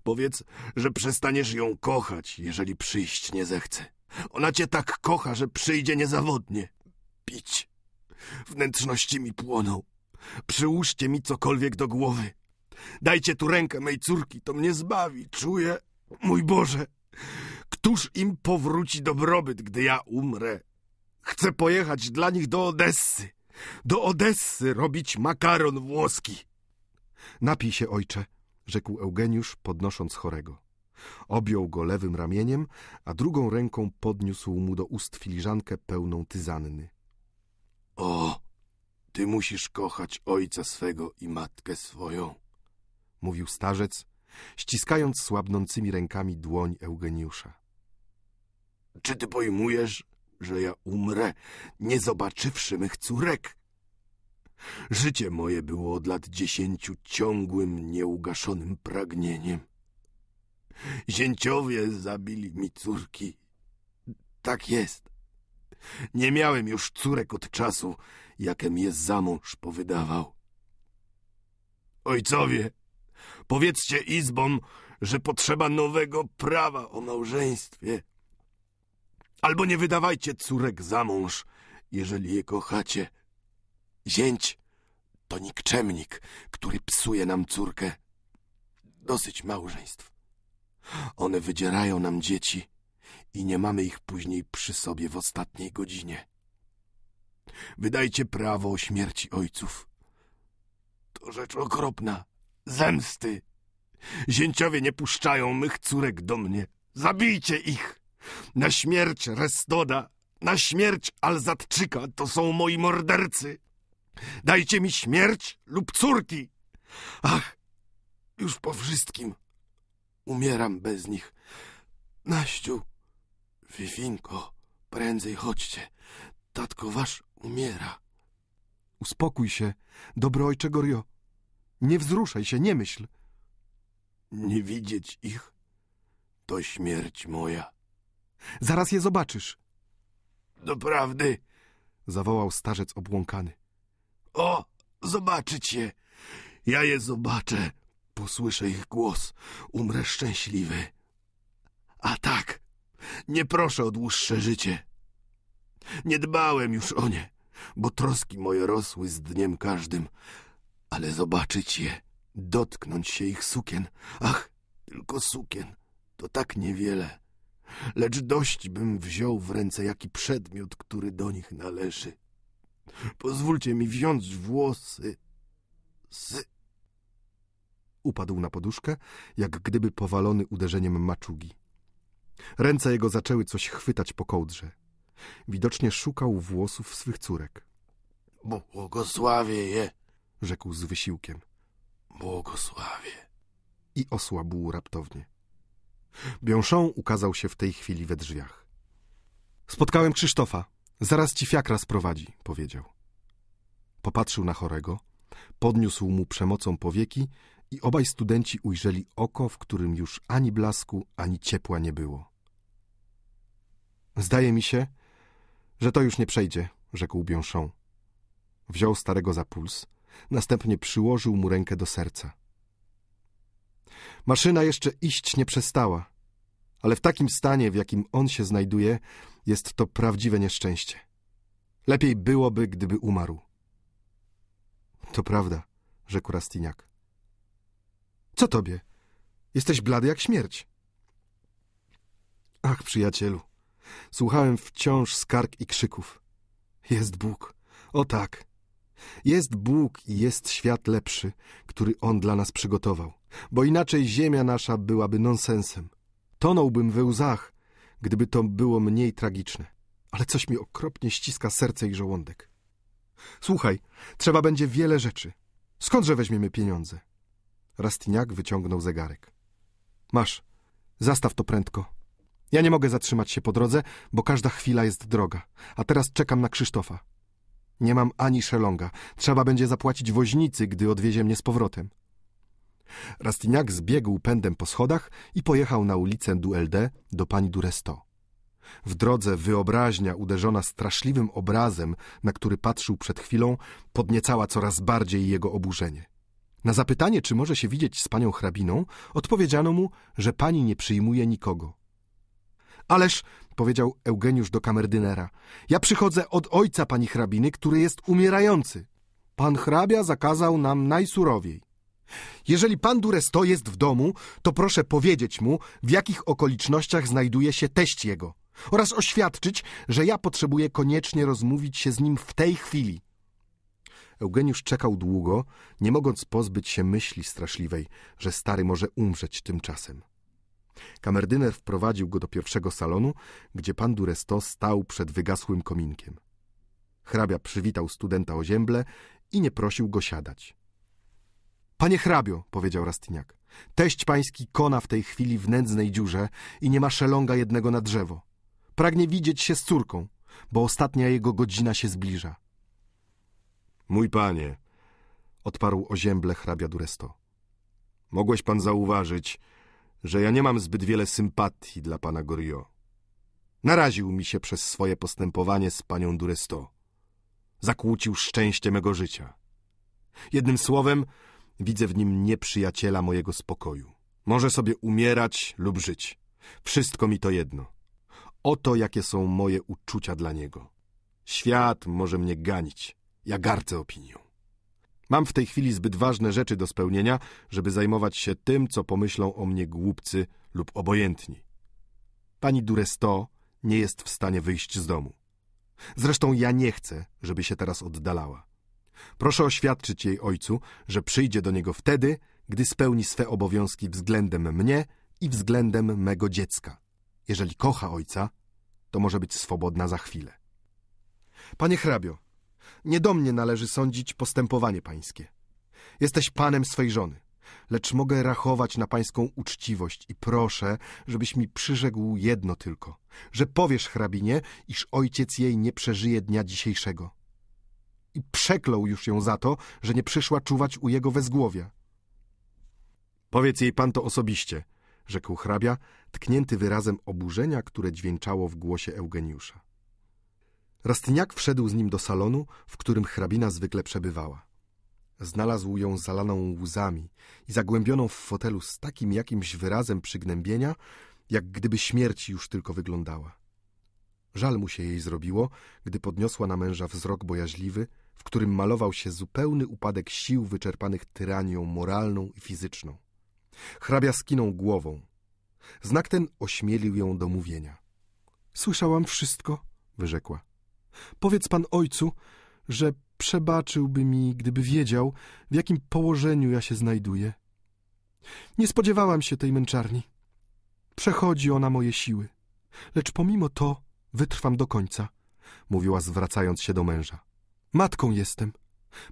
Powiedz, że przestaniesz ją kochać, jeżeli przyjść nie zechce. Ona cię tak kocha, że przyjdzie niezawodnie. Pić. Wnętrzności mi płoną. Przyłóżcie mi cokolwiek do głowy. Dajcie tu rękę mej córki, to mnie zbawi. Czuję, mój Boże, któż im powróci dobrobyt, gdy ja umrę? Chcę pojechać dla nich do Odessy do Odessy robić makaron włoski. Napij się, ojcze, rzekł Eugeniusz, podnosząc chorego. Objął go lewym ramieniem, a drugą ręką podniósł mu do ust filiżankę pełną tyzanny. O, ty musisz kochać ojca swego i matkę swoją, mówił starzec, ściskając słabnącymi rękami dłoń Eugeniusza. Czy ty pojmujesz, że ja umrę, nie zobaczywszy mych córek. Życie moje było od lat dziesięciu ciągłym, nieugaszonym pragnieniem. Zięciowie zabili mi córki. Tak jest. Nie miałem już córek od czasu, jakem je za mąż powydawał. Ojcowie, powiedzcie izbom, że potrzeba nowego prawa o małżeństwie. Albo nie wydawajcie córek za mąż, jeżeli je kochacie. Zięć to nikczemnik, który psuje nam córkę. Dosyć małżeństw. One wydzierają nam dzieci i nie mamy ich później przy sobie w ostatniej godzinie. Wydajcie prawo o śmierci ojców. To rzecz okropna. Zemsty. Zięciowie nie puszczają mych córek do mnie. Zabijcie ich! Na śmierć Restoda, na śmierć Alzatczyka, to są moi mordercy. Dajcie mi śmierć lub córki. Ach, już po wszystkim umieram bez nich. Naściu, Wifinko, prędzej chodźcie. Tatko wasz umiera. Uspokój się, dobro ojcze Gorio. Nie wzruszaj się, nie myśl. Nie widzieć ich to śmierć moja. Zaraz je zobaczysz. Doprawdy, zawołał starzec obłąkany. O, zobaczyć je. Ja je zobaczę. Posłyszę ich głos. Umrę szczęśliwy. A tak, nie proszę o dłuższe życie. Nie dbałem już o nie, bo troski moje rosły z dniem każdym. Ale zobaczyć je, dotknąć się ich sukien. Ach, tylko sukien, to tak niewiele lecz dość bym wziął w ręce jaki przedmiot, który do nich należy. Pozwólcie mi wziąć włosy z... Upadł na poduszkę, jak gdyby powalony uderzeniem maczugi. Ręce jego zaczęły coś chwytać po kołdrze. Widocznie szukał włosów swych córek. Błogosławię je, rzekł z wysiłkiem. Błogosławię. I osłabł raptownie. Bionchon ukazał się w tej chwili we drzwiach. Spotkałem Krzysztofa. Zaraz ci fiakra sprowadzi, powiedział. Popatrzył na chorego, podniósł mu przemocą powieki i obaj studenci ujrzeli oko, w którym już ani blasku, ani ciepła nie było. Zdaje mi się, że to już nie przejdzie, rzekł Bionchon. Wziął starego za puls, następnie przyłożył mu rękę do serca. Maszyna jeszcze iść nie przestała, ale w takim stanie, w jakim on się znajduje, jest to prawdziwe nieszczęście. Lepiej byłoby, gdyby umarł. To prawda, rzekł Rastiniak. Co tobie? Jesteś blady jak śmierć. Ach, przyjacielu, słuchałem wciąż skarg i krzyków. Jest Bóg, o tak. Jest Bóg i jest świat lepszy, który On dla nas przygotował bo inaczej ziemia nasza byłaby nonsensem. Tonąłbym we łzach, gdyby to było mniej tragiczne. Ale coś mi okropnie ściska serce i żołądek. Słuchaj, trzeba będzie wiele rzeczy. Skądże weźmiemy pieniądze? Rastiniak wyciągnął zegarek. Masz, zastaw to prędko. Ja nie mogę zatrzymać się po drodze, bo każda chwila jest droga, a teraz czekam na Krzysztofa. Nie mam ani szelonga. Trzeba będzie zapłacić woźnicy, gdy odwiezie mnie z powrotem. Rastiniak zbiegł pędem po schodach i pojechał na ulicę Duelde do pani Duresto. W drodze wyobraźnia, uderzona straszliwym obrazem, na który patrzył przed chwilą, podniecała coraz bardziej jego oburzenie. Na zapytanie, czy może się widzieć z panią hrabiną, odpowiedziano mu, że pani nie przyjmuje nikogo. Ależ, powiedział Eugeniusz do kamerdynera, ja przychodzę od ojca pani hrabiny, który jest umierający. Pan hrabia zakazał nam najsurowiej. Jeżeli pan Duresto jest w domu, to proszę powiedzieć mu, w jakich okolicznościach znajduje się teść jego oraz oświadczyć, że ja potrzebuję koniecznie rozmówić się z nim w tej chwili. Eugeniusz czekał długo, nie mogąc pozbyć się myśli straszliwej, że stary może umrzeć tymczasem. Kamerdyner wprowadził go do pierwszego salonu, gdzie pan Duresto stał przed wygasłym kominkiem. Hrabia przywitał studenta o zięble i nie prosił go siadać. Panie hrabio, powiedział Rastyniak, teść pański kona w tej chwili w nędznej dziurze i nie ma szelonga jednego na drzewo. Pragnie widzieć się z córką, bo ostatnia jego godzina się zbliża. Mój panie, odparł ozięble hrabia Duresto, mogłeś pan zauważyć, że ja nie mam zbyt wiele sympatii dla pana Gorio. Naraził mi się przez swoje postępowanie z panią Duresto. Zakłócił szczęście mego życia. Jednym słowem, Widzę w nim nieprzyjaciela mojego spokoju. Może sobie umierać lub żyć. Wszystko mi to jedno. Oto jakie są moje uczucia dla niego. Świat może mnie ganić. Ja gardzę opinią. Mam w tej chwili zbyt ważne rzeczy do spełnienia, żeby zajmować się tym, co pomyślą o mnie głupcy lub obojętni. Pani Duresto nie jest w stanie wyjść z domu. Zresztą ja nie chcę, żeby się teraz oddalała. Proszę oświadczyć jej ojcu, że przyjdzie do niego wtedy, gdy spełni swe obowiązki względem mnie i względem mego dziecka. Jeżeli kocha ojca, to może być swobodna za chwilę. Panie hrabio, nie do mnie należy sądzić postępowanie pańskie. Jesteś panem swej żony, lecz mogę rachować na pańską uczciwość i proszę, żebyś mi przyrzekł jedno tylko, że powiesz hrabinie, iż ojciec jej nie przeżyje dnia dzisiejszego i przeklął już ją za to, że nie przyszła czuwać u jego wezgłowia. Powiedz jej pan to osobiście, rzekł hrabia, tknięty wyrazem oburzenia, które dźwięczało w głosie Eugeniusza. Rastyniak wszedł z nim do salonu, w którym hrabina zwykle przebywała. Znalazł ją zalaną łzami i zagłębioną w fotelu z takim jakimś wyrazem przygnębienia, jak gdyby śmierć już tylko wyglądała. Żal mu się jej zrobiło, gdy podniosła na męża wzrok bojaźliwy, w którym malował się zupełny upadek sił wyczerpanych tyranią moralną i fizyczną. Hrabia skinął głową. Znak ten ośmielił ją do mówienia. Słyszałam wszystko, wyrzekła. Powiedz pan ojcu, że przebaczyłby mi, gdyby wiedział, w jakim położeniu ja się znajduję. Nie spodziewałam się tej męczarni. Przechodzi ona moje siły. Lecz pomimo to wytrwam do końca, mówiła zwracając się do męża. Matką jestem.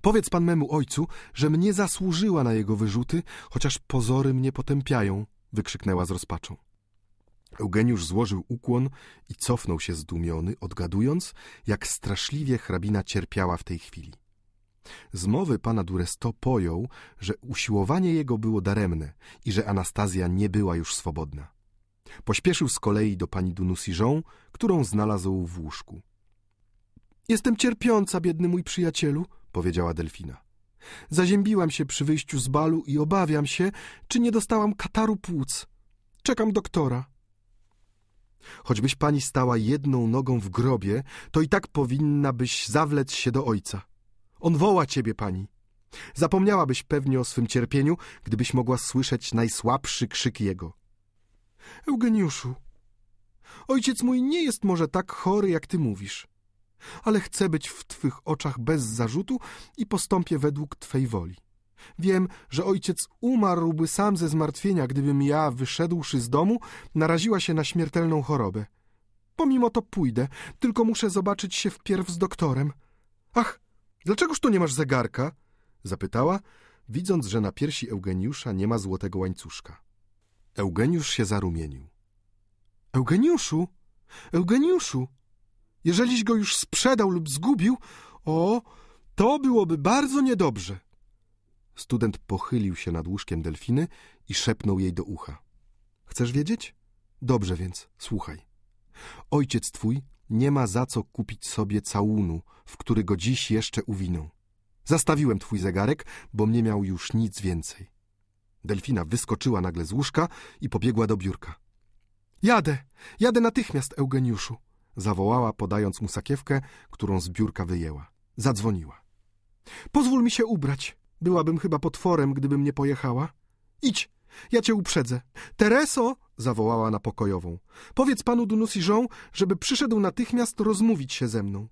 Powiedz pan memu ojcu, że mnie zasłużyła na jego wyrzuty, chociaż pozory mnie potępiają, wykrzyknęła z rozpaczą. Eugeniusz złożył ukłon i cofnął się zdumiony, odgadując, jak straszliwie hrabina cierpiała w tej chwili. Z mowy pana Duresto pojął, że usiłowanie jego było daremne i że Anastazja nie była już swobodna. Pośpieszył z kolei do pani Dunusiżą, którą znalazł w łóżku. Jestem cierpiąca, biedny mój przyjacielu, powiedziała delfina. Zaziębiłam się przy wyjściu z balu i obawiam się, czy nie dostałam kataru płuc. Czekam doktora. Choćbyś pani stała jedną nogą w grobie, to i tak powinna byś zawlec się do ojca. On woła ciebie, pani. Zapomniałabyś pewnie o swym cierpieniu, gdybyś mogła słyszeć najsłabszy krzyk jego. Eugeniuszu, ojciec mój nie jest może tak chory, jak ty mówisz ale chcę być w Twych oczach bez zarzutu i postąpię według Twej woli. Wiem, że ojciec umarłby sam ze zmartwienia, gdybym ja, wyszedłszy z domu, naraziła się na śmiertelną chorobę. Pomimo to pójdę, tylko muszę zobaczyć się wpierw z doktorem. Ach, dlaczegoż tu nie masz zegarka? zapytała, widząc, że na piersi Eugeniusza nie ma złotego łańcuszka. Eugeniusz się zarumienił. Eugeniuszu! Eugeniuszu! Jeżeliś go już sprzedał lub zgubił, o, to byłoby bardzo niedobrze. Student pochylił się nad łóżkiem delfiny i szepnął jej do ucha. Chcesz wiedzieć? Dobrze więc, słuchaj. Ojciec twój nie ma za co kupić sobie całunu, w który go dziś jeszcze uwinął. Zastawiłem twój zegarek, bo nie miał już nic więcej. Delfina wyskoczyła nagle z łóżka i pobiegła do biurka. Jadę, jadę natychmiast, Eugeniuszu, zawołała, podając mu sakiewkę, którą z biurka wyjęła. Zadzwoniła. Pozwól mi się ubrać. Byłabym chyba potworem, gdybym nie pojechała. Idź, ja cię uprzedzę. Tereso! zawołała na pokojową. Powiedz panu Dunusiżą, żeby przyszedł natychmiast rozmówić się ze mną.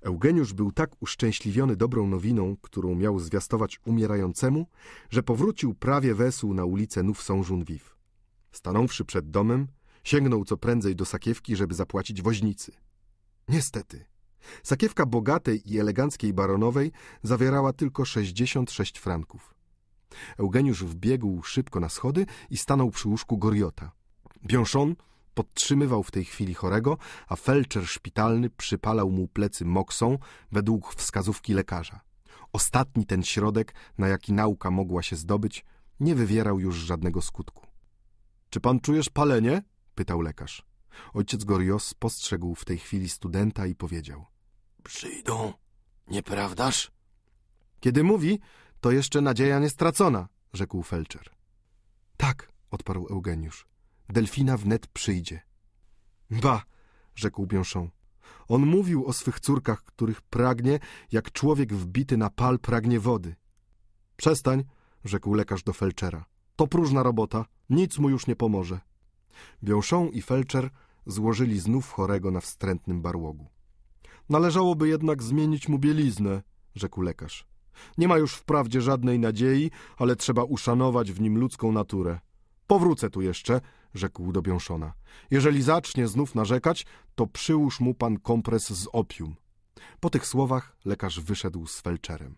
Eugeniusz był tak uszczęśliwiony dobrą nowiną, którą miał zwiastować umierającemu, że powrócił prawie wesół na ulicę Nouf Saint-Geneviève. Stanąwszy przed domem, Sięgnął co prędzej do sakiewki, żeby zapłacić woźnicy. Niestety, sakiewka bogatej i eleganckiej baronowej zawierała tylko 66 franków. Eugeniusz wbiegł szybko na schody i stanął przy łóżku Goriota. Bionchon podtrzymywał w tej chwili chorego, a felczer szpitalny przypalał mu plecy moksą według wskazówki lekarza. Ostatni ten środek, na jaki nauka mogła się zdobyć, nie wywierał już żadnego skutku. – Czy pan czujesz palenie? pytał lekarz. Ojciec Gorios spostrzegł w tej chwili studenta i powiedział. Przyjdą, nieprawdaż? Kiedy mówi, to jeszcze nadzieja nie stracona, rzekł felczer. Tak, odparł Eugeniusz. Delfina wnet przyjdzie. Ba, rzekł Biąszą. On mówił o swych córkach, których pragnie, jak człowiek wbity na pal pragnie wody. Przestań, rzekł lekarz do felczera. To próżna robota, nic mu już nie pomoże. Bionchon i Felczer złożyli znów chorego na wstrętnym barłogu. Należałoby jednak zmienić mu bieliznę, rzekł lekarz. Nie ma już wprawdzie żadnej nadziei, ale trzeba uszanować w nim ludzką naturę. Powrócę tu jeszcze, rzekł do Bionchona. Jeżeli zacznie znów narzekać, to przyłóż mu pan kompres z opium. Po tych słowach lekarz wyszedł z felczerem.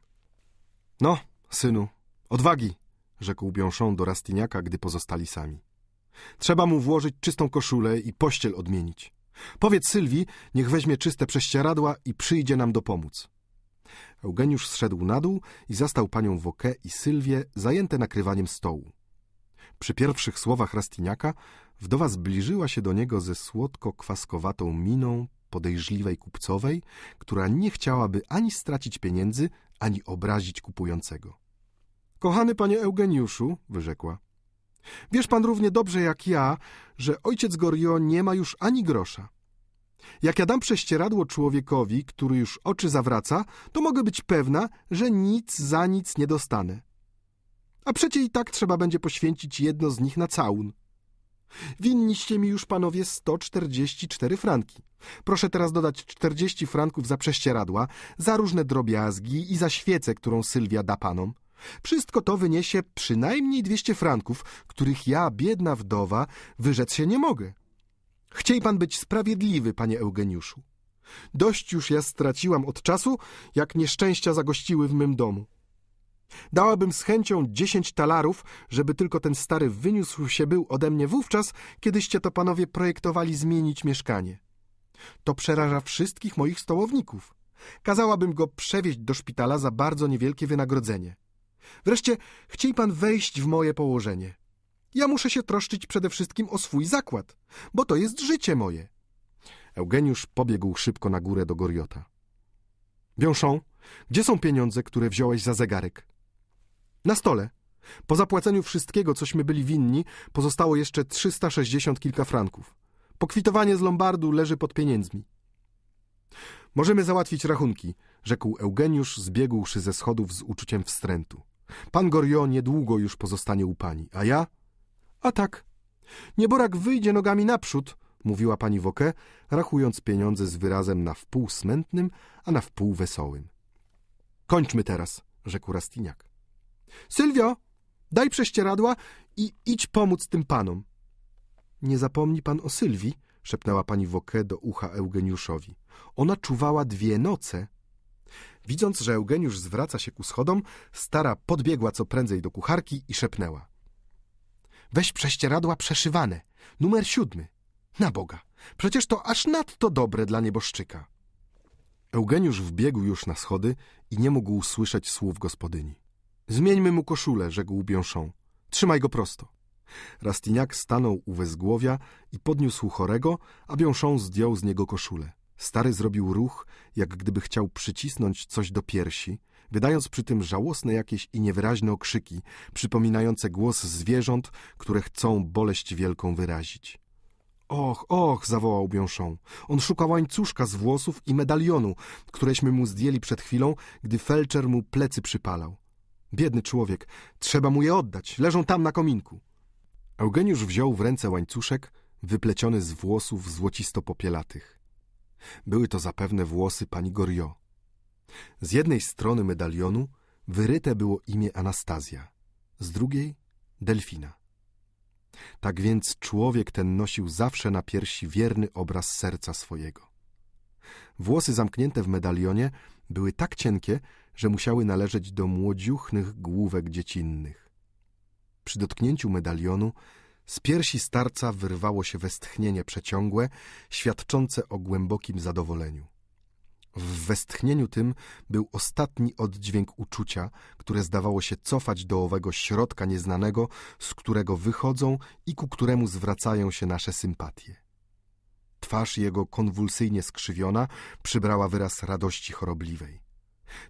No, synu, odwagi, rzekł Bionchon do Rastiniaka, gdy pozostali sami. Trzeba mu włożyć czystą koszulę i pościel odmienić. Powiedz Sylwii, niech weźmie czyste prześcieradła i przyjdzie nam dopomóc. Eugeniusz zszedł na dół i zastał panią Wokę i Sylwię zajęte nakrywaniem stołu. Przy pierwszych słowach Rastiniaka wdowa zbliżyła się do niego ze słodko-kwaskowatą miną podejrzliwej kupcowej, która nie chciałaby ani stracić pieniędzy, ani obrazić kupującego. – Kochany panie Eugeniuszu – wyrzekła – Wiesz pan równie dobrze jak ja, że ojciec Gorio nie ma już ani grosza. Jak ja dam prześcieradło człowiekowi, który już oczy zawraca, to mogę być pewna, że nic za nic nie dostanę. A przecie i tak trzeba będzie poświęcić jedno z nich na całun. Winniście mi już, panowie, 144 franki. Proszę teraz dodać 40 franków za prześcieradła, za różne drobiazgi i za świecę, którą Sylwia da panom. Wszystko to wyniesie przynajmniej dwieście franków, których ja, biedna wdowa, wyrzec się nie mogę. Chciej pan być sprawiedliwy, panie Eugeniuszu. Dość już ja straciłam od czasu, jak nieszczęścia zagościły w mym domu. Dałabym z chęcią dziesięć talarów, żeby tylko ten stary wyniósł się był ode mnie wówczas, kiedyście to panowie projektowali zmienić mieszkanie. To przeraża wszystkich moich stołowników. Kazałabym go przewieźć do szpitala za bardzo niewielkie wynagrodzenie. Wreszcie chciej pan wejść w moje położenie. Ja muszę się troszczyć przede wszystkim o swój zakład, bo to jest życie moje. Eugeniusz pobiegł szybko na górę do Goriota. Bionchon, gdzie są pieniądze, które wziąłeś za zegarek? Na stole. Po zapłaceniu wszystkiego, cośmy byli winni, pozostało jeszcze 360 kilka franków. Pokwitowanie z Lombardu leży pod pieniędzmi. Możemy załatwić rachunki, rzekł Eugeniusz, zbiegłszy ze schodów z uczuciem wstrętu. Pan Gorio niedługo już pozostanie u pani, a ja? A tak. Nieborak wyjdzie nogami naprzód, mówiła pani Woke, rachując pieniądze z wyrazem na wpół smętnym, a na wpół wesołym. Kończmy teraz, rzekł Rastiniak. Sylwio, daj prześcieradła i idź pomóc tym panom. Nie zapomni pan o Sylwii, szepnęła pani Woke do ucha Eugeniuszowi. Ona czuwała dwie noce. Widząc, że Eugeniusz zwraca się ku schodom, stara podbiegła co prędzej do kucharki i szepnęła. Weź prześcieradła przeszywane, numer siódmy. Na Boga, przecież to aż nadto dobre dla nieboszczyka. Eugeniusz wbiegł już na schody i nie mógł usłyszeć słów gospodyni. Zmieńmy mu koszulę, rzekł Biąszą. Trzymaj go prosto. Rastiniak stanął u wezgłowia i podniósł chorego, a Biąszą zdjął z niego koszulę. Stary zrobił ruch, jak gdyby chciał przycisnąć coś do piersi, wydając przy tym żałosne jakieś i niewyraźne okrzyki, przypominające głos zwierząt, które chcą boleść wielką wyrazić. Och, och, zawołał Biąszą. On szuka łańcuszka z włosów i medalionu, któreśmy mu zdjęli przed chwilą, gdy felczer mu plecy przypalał. Biedny człowiek, trzeba mu je oddać, leżą tam na kominku. Eugeniusz wziął w ręce łańcuszek, wypleciony z włosów złocisto-popielatych. Były to zapewne włosy pani Goriot. Z jednej strony medalionu wyryte było imię Anastazja, z drugiej Delfina. Tak więc człowiek ten nosił zawsze na piersi wierny obraz serca swojego. Włosy zamknięte w medalionie były tak cienkie, że musiały należeć do młodziuchnych główek dziecinnych. Przy dotknięciu medalionu z piersi starca wyrwało się westchnienie przeciągłe, świadczące o głębokim zadowoleniu. W westchnieniu tym był ostatni oddźwięk uczucia, które zdawało się cofać do owego środka nieznanego, z którego wychodzą i ku któremu zwracają się nasze sympatie. Twarz jego konwulsyjnie skrzywiona przybrała wyraz radości chorobliwej.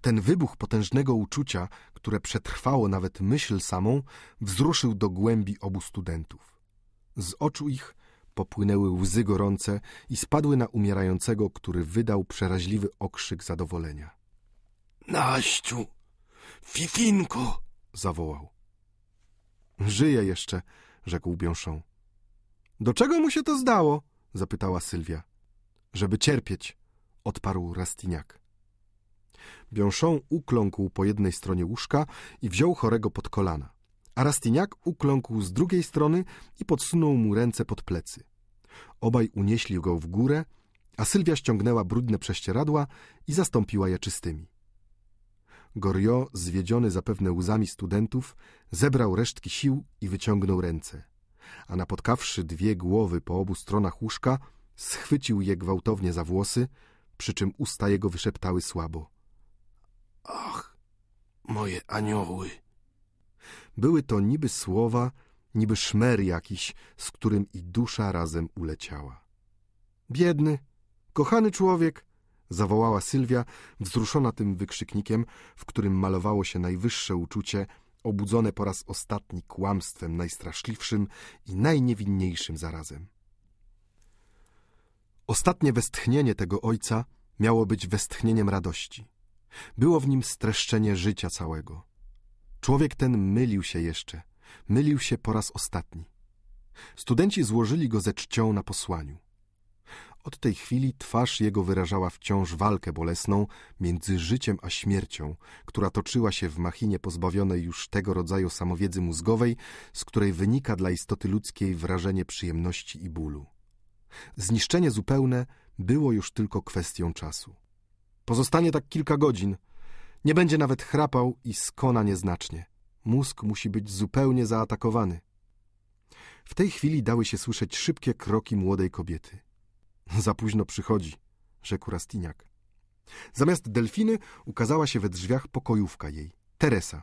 Ten wybuch potężnego uczucia, które przetrwało nawet myśl samą, wzruszył do głębi obu studentów. Z oczu ich popłynęły łzy gorące i spadły na umierającego, który wydał przeraźliwy okrzyk zadowolenia. – Naściu! Fifinko! – zawołał. – Żyje jeszcze – rzekł Biąszą. – Do czego mu się to zdało? – zapytała Sylwia. – Żeby cierpieć – odparł Rastiniak. Biąszą ukląkł po jednej stronie łóżka i wziął chorego pod kolana. A Rastiniak ukląkł z drugiej strony i podsunął mu ręce pod plecy. Obaj unieśli go w górę, a Sylwia ściągnęła brudne prześcieradła i zastąpiła je czystymi. Gorio, zwiedziony zapewne łzami studentów, zebrał resztki sił i wyciągnął ręce. A napotkawszy dwie głowy po obu stronach łóżka, schwycił je gwałtownie za włosy, przy czym usta jego wyszeptały słabo. Ach, moje anioły. Były to niby słowa, niby szmer jakiś, z którym i dusza razem uleciała. Biedny, kochany człowiek, zawołała Sylwia, wzruszona tym wykrzyknikiem, w którym malowało się najwyższe uczucie, obudzone po raz ostatni kłamstwem najstraszliwszym i najniewinniejszym zarazem. Ostatnie westchnienie tego ojca miało być westchnieniem radości. Było w nim streszczenie życia całego. Człowiek ten mylił się jeszcze, mylił się po raz ostatni. Studenci złożyli go ze czcią na posłaniu. Od tej chwili twarz jego wyrażała wciąż walkę bolesną między życiem a śmiercią, która toczyła się w machinie pozbawionej już tego rodzaju samowiedzy mózgowej, z której wynika dla istoty ludzkiej wrażenie przyjemności i bólu. Zniszczenie zupełne było już tylko kwestią czasu. Pozostanie tak kilka godzin. Nie będzie nawet chrapał i skona nieznacznie. Mózg musi być zupełnie zaatakowany. W tej chwili dały się słyszeć szybkie kroki młodej kobiety. <laughs> Za późno przychodzi, rzekł Rastiniak. Zamiast delfiny ukazała się we drzwiach pokojówka jej, Teresa.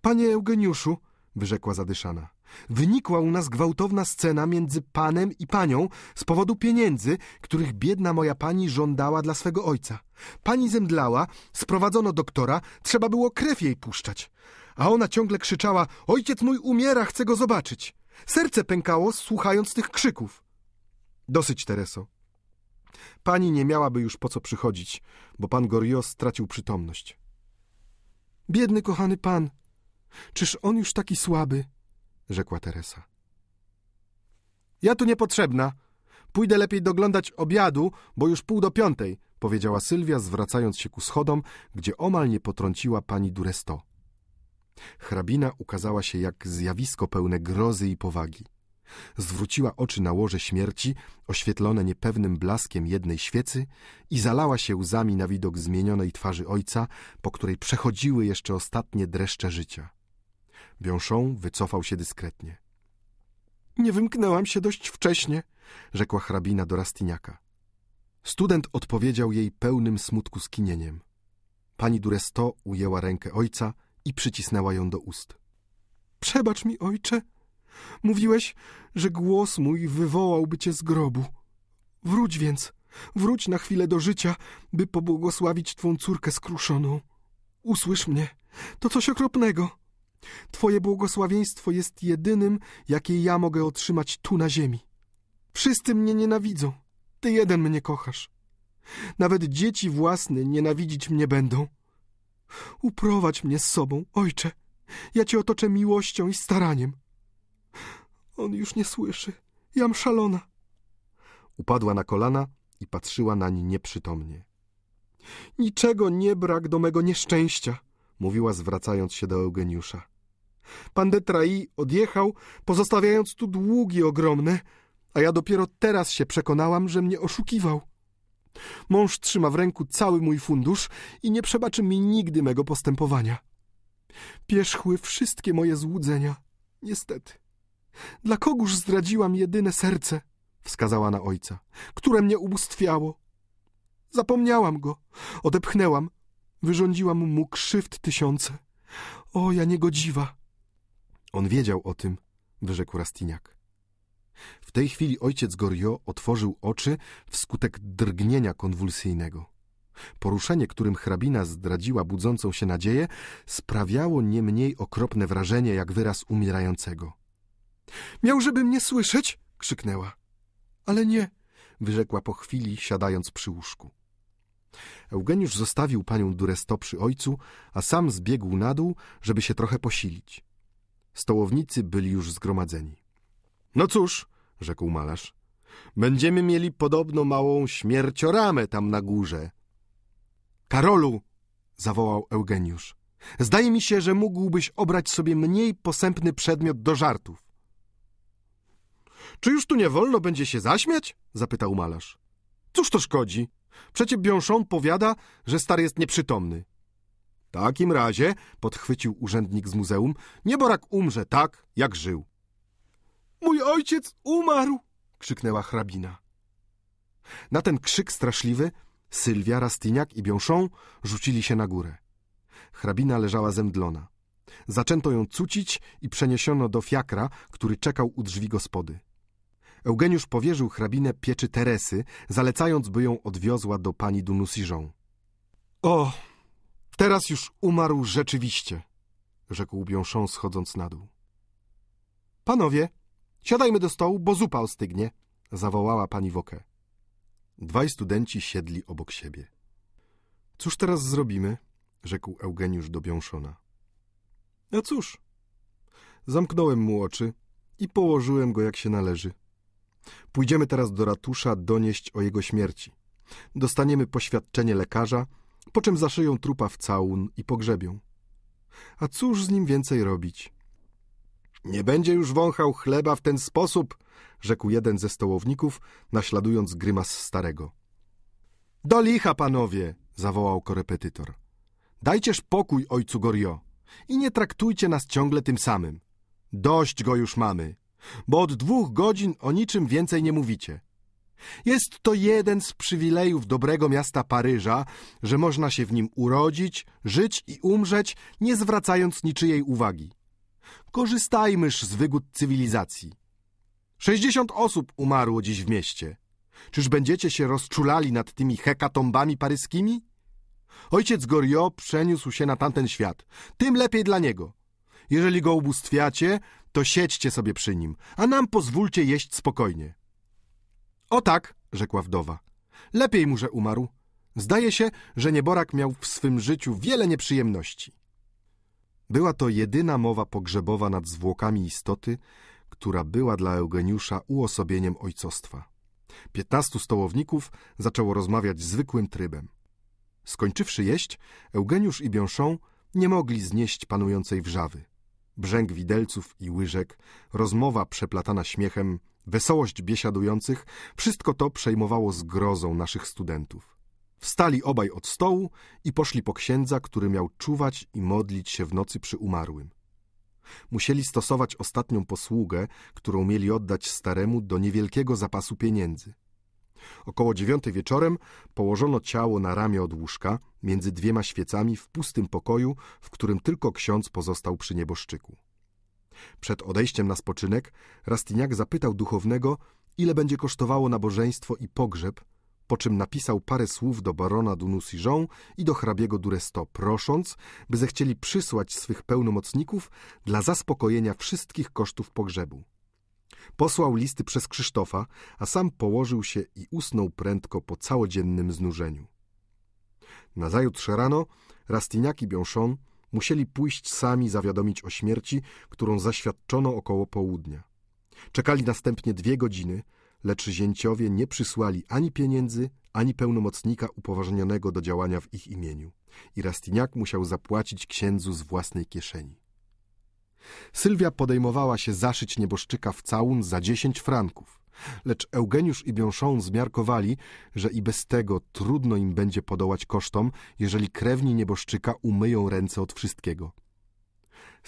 Panie Eugeniuszu, wyrzekła zadyszana. Wynikła u nas gwałtowna scena między panem i panią z powodu pieniędzy, których biedna moja pani żądała dla swego ojca. Pani zemdlała, sprowadzono doktora, trzeba było krew jej puszczać. A ona ciągle krzyczała, ojciec mój umiera, chcę go zobaczyć. Serce pękało, słuchając tych krzyków. Dosyć, Tereso. Pani nie miałaby już po co przychodzić, bo pan Gorios stracił przytomność. Biedny kochany pan, czyż on już taki słaby? rzekła Teresa. Ja tu niepotrzebna. Pójdę lepiej doglądać obiadu, bo już pół do piątej, powiedziała Sylwia, zwracając się ku schodom, gdzie omal nie potrąciła pani Duresto. Hrabina ukazała się jak zjawisko pełne grozy i powagi. Zwróciła oczy na łoże śmierci, oświetlone niepewnym blaskiem jednej świecy i zalała się łzami na widok zmienionej twarzy ojca, po której przechodziły jeszcze ostatnie dreszcze życia. Biąszą wycofał się dyskretnie. – Nie wymknęłam się dość wcześnie – rzekła hrabina do Rastiniaka. Student odpowiedział jej pełnym smutku skinieniem. Pani Duresto ujęła rękę ojca i przycisnęła ją do ust. Przebacz mi, ojcze. Mówiłeś, że głos mój wywołałby cię z grobu. Wróć więc, wróć na chwilę do życia, by pobłogosławić twą córkę skruszoną. Usłysz mnie, to coś okropnego. Twoje błogosławieństwo jest jedynym, jakie ja mogę otrzymać tu na ziemi. Wszyscy mnie nienawidzą ty jeden mnie kochasz. Nawet dzieci własne nienawidzić mnie będą. Uprowadź mnie z sobą, ojcze. Ja cię otoczę miłością i staraniem. On już nie słyszy. Jam szalona. Upadła na kolana i patrzyła nań nieprzytomnie. Niczego nie brak do mego nieszczęścia, mówiła zwracając się do Eugeniusza. Pan de Trai odjechał, pozostawiając tu długi ogromne, a ja dopiero teraz się przekonałam, że mnie oszukiwał. Mąż trzyma w ręku cały mój fundusz i nie przebaczy mi nigdy mego postępowania. Pierzchły wszystkie moje złudzenia, niestety. Dla kogóż zdradziłam jedyne serce, wskazała na ojca, które mnie ubóstwiało. Zapomniałam go, odepchnęłam, wyrządziłam mu krzywd tysiące. O, ja niegodziwa! On wiedział o tym, wyrzekł Rastiniak. W tej chwili ojciec Gorio otworzył oczy wskutek drgnienia konwulsyjnego. Poruszenie, którym hrabina zdradziła budzącą się nadzieję, sprawiało nie mniej okropne wrażenie jak wyraz umierającego. Miałżeby mnie słyszeć? krzyknęła. Ale nie, wyrzekła po chwili, siadając przy łóżku. Eugeniusz zostawił panią Duresto przy ojcu, a sam zbiegł na dół, żeby się trochę posilić. Stołownicy byli już zgromadzeni. No cóż, rzekł malarz, będziemy mieli podobno małą śmiercioramę tam na górze. Karolu, zawołał Eugeniusz, zdaje mi się, że mógłbyś obrać sobie mniej posępny przedmiot do żartów. Czy już tu nie wolno będzie się zaśmiać? zapytał malarz. Cóż to szkodzi? Przecie Biąszon powiada, że stary jest nieprzytomny. W takim razie, podchwycił urzędnik z muzeum, nieborak umrze tak, jak żył. Mój ojciec umarł! krzyknęła hrabina. Na ten krzyk straszliwy Sylwia, Rastyniak i Bionchon rzucili się na górę. Hrabina leżała zemdlona. Zaczęto ją cucić i przeniesiono do fiakra, który czekał u drzwi gospody. Eugeniusz powierzył hrabinę pieczy Teresy, zalecając, by ją odwiozła do pani Dunusiżą. O, teraz już umarł rzeczywiście, rzekł Bionchon schodząc na dół. Panowie, Siadajmy do stołu, bo zupa ostygnie, zawołała pani Wokę. Dwaj studenci siedli obok siebie. Cóż teraz zrobimy? rzekł Eugeniusz do Biąszona. A no cóż? Zamknąłem mu oczy i położyłem go jak się należy. Pójdziemy teraz do ratusza donieść o jego śmierci. Dostaniemy poświadczenie lekarza, po czym zaszyją trupa w całun i pogrzebią. A cóż z nim więcej robić? Nie będzie już wąchał chleba w ten sposób, rzekł jeden ze stołowników, naśladując grymas starego. Do licha, panowie, zawołał korepetytor. Dajcież pokój ojcu Gorio i nie traktujcie nas ciągle tym samym. Dość go już mamy, bo od dwóch godzin o niczym więcej nie mówicie. Jest to jeden z przywilejów dobrego miasta Paryża, że można się w nim urodzić, żyć i umrzeć, nie zwracając niczyjej uwagi. Korzystajmyż z wygód cywilizacji. Sześćdziesiąt osób umarło dziś w mieście. Czyż będziecie się rozczulali nad tymi hekatombami paryskimi? Ojciec Gorio przeniósł się na tamten świat. Tym lepiej dla niego. Jeżeli go ubóstwiacie, to siedźcie sobie przy nim, a nam pozwólcie jeść spokojnie. O tak, rzekła wdowa. Lepiej mu, że umarł. Zdaje się, że nieborak miał w swym życiu wiele nieprzyjemności. Była to jedyna mowa pogrzebowa nad zwłokami istoty, która była dla Eugeniusza uosobieniem ojcostwa. Piętnastu stołowników zaczęło rozmawiać zwykłym trybem. Skończywszy jeść, Eugeniusz i Biąszą nie mogli znieść panującej wrzawy. Brzęk widelców i łyżek, rozmowa przeplatana śmiechem, wesołość biesiadujących, wszystko to przejmowało zgrozą naszych studentów. Wstali obaj od stołu i poszli po księdza, który miał czuwać i modlić się w nocy przy umarłym. Musieli stosować ostatnią posługę, którą mieli oddać staremu do niewielkiego zapasu pieniędzy. Około dziewiątej wieczorem położono ciało na ramię od łóżka między dwiema świecami w pustym pokoju, w którym tylko ksiądz pozostał przy nieboszczyku. Przed odejściem na spoczynek rastyniak zapytał duchownego, ile będzie kosztowało nabożeństwo i pogrzeb – po czym napisał parę słów do barona Dunusiżon i do hrabiego Duresto, prosząc, by zechcieli przysłać swych pełnomocników dla zaspokojenia wszystkich kosztów pogrzebu. Posłał listy przez Krzysztofa, a sam położył się i usnął prędko po całodziennym znużeniu. Nazajutrz rano Rastignac i Bionchon musieli pójść sami zawiadomić o śmierci, którą zaświadczono około południa. Czekali następnie dwie godziny – lecz zięciowie nie przysłali ani pieniędzy, ani pełnomocnika upoważnionego do działania w ich imieniu. I Rastiniak musiał zapłacić księdzu z własnej kieszeni. Sylwia podejmowała się zaszyć nieboszczyka w całun za dziesięć franków, lecz Eugeniusz i Bionchon zmiarkowali, że i bez tego trudno im będzie podołać kosztom, jeżeli krewni nieboszczyka umyją ręce od wszystkiego –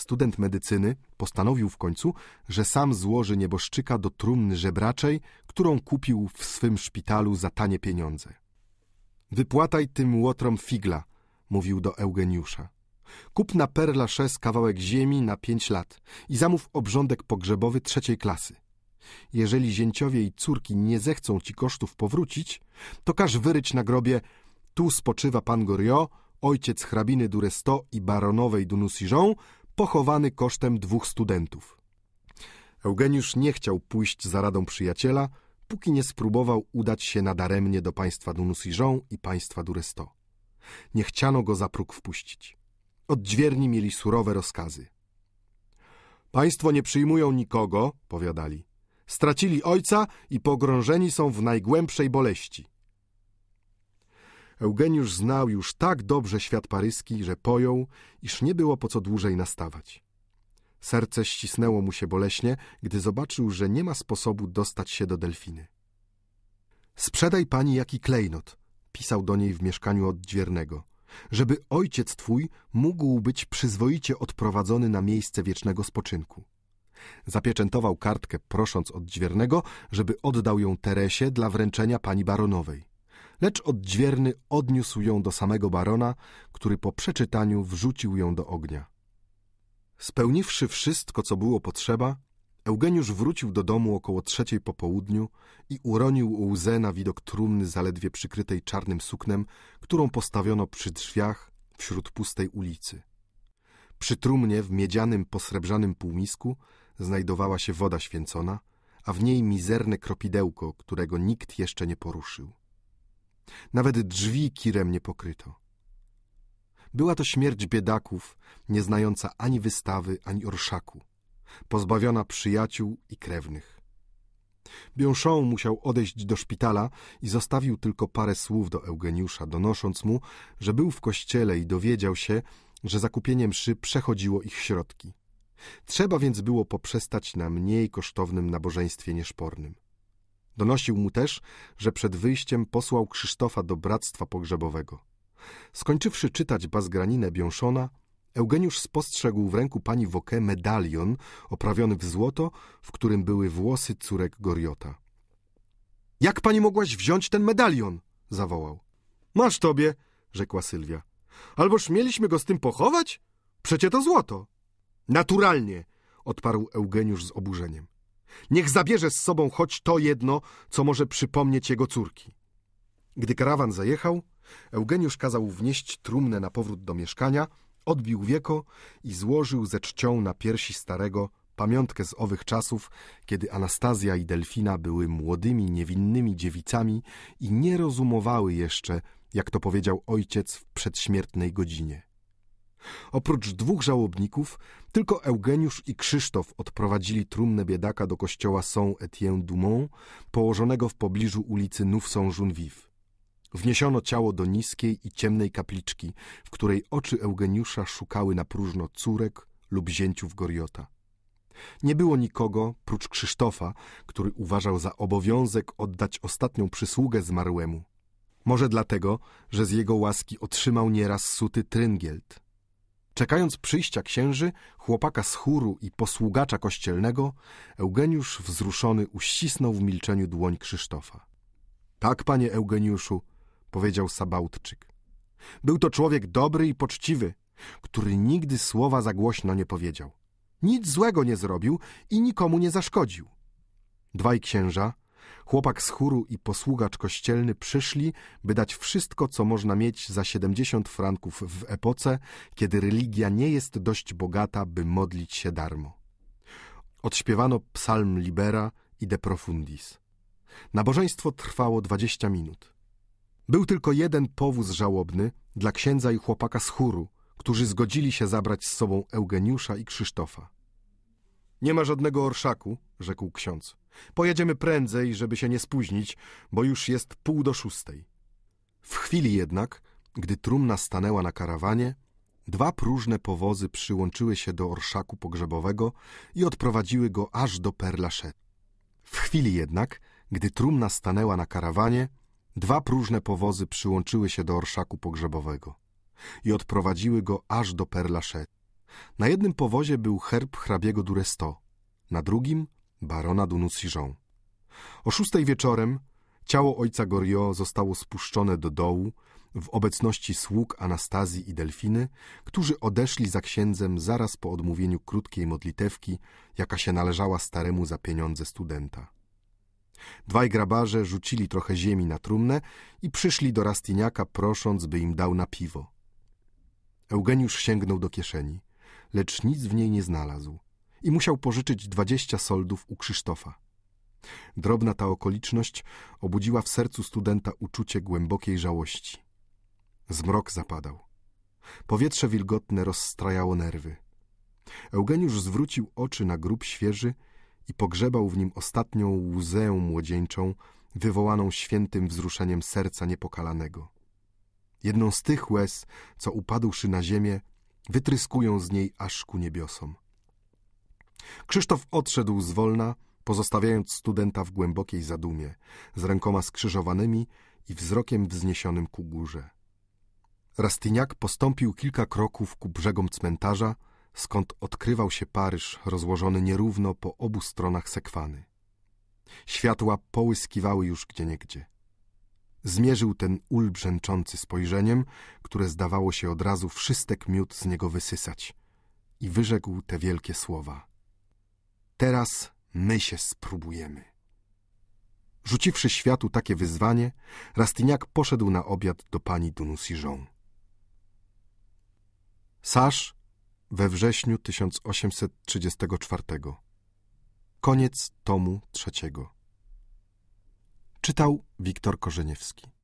student medycyny, postanowił w końcu, że sam złoży nieboszczyka do trumny żebraczej, którą kupił w swym szpitalu za tanie pieniądze. Wypłataj tym łotrom figla, mówił do Eugeniusza. Kup na szes kawałek ziemi na pięć lat i zamów obrządek pogrzebowy trzeciej klasy. Jeżeli zięciowie i córki nie zechcą ci kosztów powrócić, to każ wyryć na grobie tu spoczywa pan Gorio, ojciec hrabiny Duresto i baronowej Dunus Jean, pochowany kosztem dwóch studentów. Eugeniusz nie chciał pójść za radą przyjaciela, póki nie spróbował udać się nadaremnie do państwa Dunusiżon i państwa Duresto. Nie chciano go za próg wpuścić. Od mieli surowe rozkazy. Państwo nie przyjmują nikogo, powiadali. Stracili ojca i pogrążeni są w najgłębszej boleści. Eugeniusz znał już tak dobrze świat paryski, że pojął, iż nie było po co dłużej nastawać. Serce ścisnęło mu się boleśnie, gdy zobaczył, że nie ma sposobu dostać się do delfiny. Sprzedaj pani jaki klejnot, pisał do niej w mieszkaniu oddźwiernego, żeby ojciec twój mógł być przyzwoicie odprowadzony na miejsce wiecznego spoczynku. Zapieczętował kartkę, prosząc oddźwiernego, żeby oddał ją Teresie dla wręczenia pani baronowej lecz odźwierny odniósł ją do samego barona, który po przeczytaniu wrzucił ją do ognia. Spełniwszy wszystko, co było potrzeba, Eugeniusz wrócił do domu około trzeciej po południu i uronił łzę na widok trumny zaledwie przykrytej czarnym suknem, którą postawiono przy drzwiach wśród pustej ulicy. Przy trumnie w miedzianym, posrebrzanym półmisku znajdowała się woda święcona, a w niej mizerne kropidełko, którego nikt jeszcze nie poruszył. Nawet drzwi kirem nie pokryto. Była to śmierć biedaków, znająca ani wystawy, ani orszaku, pozbawiona przyjaciół i krewnych. Biąszą musiał odejść do szpitala i zostawił tylko parę słów do Eugeniusza, donosząc mu, że był w kościele i dowiedział się, że zakupienie mszy przechodziło ich środki. Trzeba więc było poprzestać na mniej kosztownym nabożeństwie nieszpornym. Donosił mu też, że przed wyjściem posłał Krzysztofa do bractwa pogrzebowego. Skończywszy czytać bazgraninę Biąszona, Eugeniusz spostrzegł w ręku pani Woke medalion oprawiony w złoto, w którym były włosy córek Goriota. – Jak pani mogłaś wziąć ten medalion? – zawołał. – Masz tobie – rzekła Sylwia. – Alboż mieliśmy go z tym pochować? Przecie to złoto. – Naturalnie – odparł Eugeniusz z oburzeniem. Niech zabierze z sobą choć to jedno, co może przypomnieć jego córki. Gdy karawan zajechał, Eugeniusz kazał wnieść trumnę na powrót do mieszkania, odbił wieko i złożył ze czcią na piersi starego pamiątkę z owych czasów, kiedy Anastazja i Delfina były młodymi, niewinnymi dziewicami i nie rozumowały jeszcze, jak to powiedział ojciec w przedśmiertnej godzinie. Oprócz dwóch żałobników, tylko Eugeniusz i Krzysztof odprowadzili trumnę biedaka do kościoła saint étienne du położonego w pobliżu ulicy Nouf-Saint-Geneviève. Wniesiono ciało do niskiej i ciemnej kapliczki, w której oczy Eugeniusza szukały na próżno córek lub zięciów Goriota. Nie było nikogo, prócz Krzysztofa, który uważał za obowiązek oddać ostatnią przysługę zmarłemu. Może dlatego, że z jego łaski otrzymał nieraz suty Tryngielt – Czekając przyjścia księży, chłopaka z chóru i posługacza kościelnego, Eugeniusz wzruszony uścisnął w milczeniu dłoń Krzysztofa. Tak, panie Eugeniuszu, powiedział Sabałtczyk. Był to człowiek dobry i poczciwy, który nigdy słowa za głośno nie powiedział. Nic złego nie zrobił i nikomu nie zaszkodził. Dwaj księża, Chłopak z chóru i posługacz kościelny przyszli, by dać wszystko, co można mieć za 70 franków w epoce, kiedy religia nie jest dość bogata, by modlić się darmo. Odśpiewano psalm Libera i De Profundis. Nabożeństwo trwało 20 minut. Był tylko jeden powóz żałobny dla księdza i chłopaka z chóru, którzy zgodzili się zabrać z sobą Eugeniusza i Krzysztofa. Nie ma żadnego orszaku, rzekł ksiądz. Pojedziemy prędzej, żeby się nie spóźnić, bo już jest pół do szóstej. W chwili jednak, gdy trumna stanęła na karawanie, dwa próżne powozy przyłączyły się do orszaku pogrzebowego i odprowadziły go aż do Perlaszety. W chwili jednak, gdy trumna stanęła na karawanie, dwa próżne powozy przyłączyły się do orszaku pogrzebowego i odprowadziły go aż do Perlaszety. Na jednym powozie był herb hrabiego Duresto, na drugim – barona Dunusiżą. O szóstej wieczorem ciało ojca Gorio zostało spuszczone do dołu w obecności sług Anastazji i Delfiny, którzy odeszli za księdzem zaraz po odmówieniu krótkiej modlitewki, jaka się należała staremu za pieniądze studenta. Dwaj grabarze rzucili trochę ziemi na trumnę i przyszli do Rastiniaka, prosząc, by im dał na piwo. Eugeniusz sięgnął do kieszeni, lecz nic w niej nie znalazł i musiał pożyczyć dwadzieścia soldów u Krzysztofa. Drobna ta okoliczność obudziła w sercu studenta uczucie głębokiej żałości. Zmrok zapadał. Powietrze wilgotne rozstrajało nerwy. Eugeniusz zwrócił oczy na grób świeży i pogrzebał w nim ostatnią łzę młodzieńczą, wywołaną świętym wzruszeniem serca niepokalanego. Jedną z tych łez, co upadłszy na ziemię, wytryskują z niej aż ku niebiosom. Krzysztof odszedł zwolna, pozostawiając studenta w głębokiej zadumie, z rękoma skrzyżowanymi i wzrokiem wzniesionym ku górze. Rastyniak postąpił kilka kroków ku brzegom cmentarza, skąd odkrywał się Paryż rozłożony nierówno po obu stronach sekwany. Światła połyskiwały już gdzieniegdzie. Zmierzył ten ul brzęczący spojrzeniem, które zdawało się od razu wszystek miód z niego wysysać i wyrzekł te wielkie słowa. Teraz my się spróbujemy. Rzuciwszy światu takie wyzwanie, Rastyniak poszedł na obiad do pani Dunusiżą. Sasz we wrześniu 1834. Koniec tomu trzeciego. Czytał Wiktor Korzeniewski.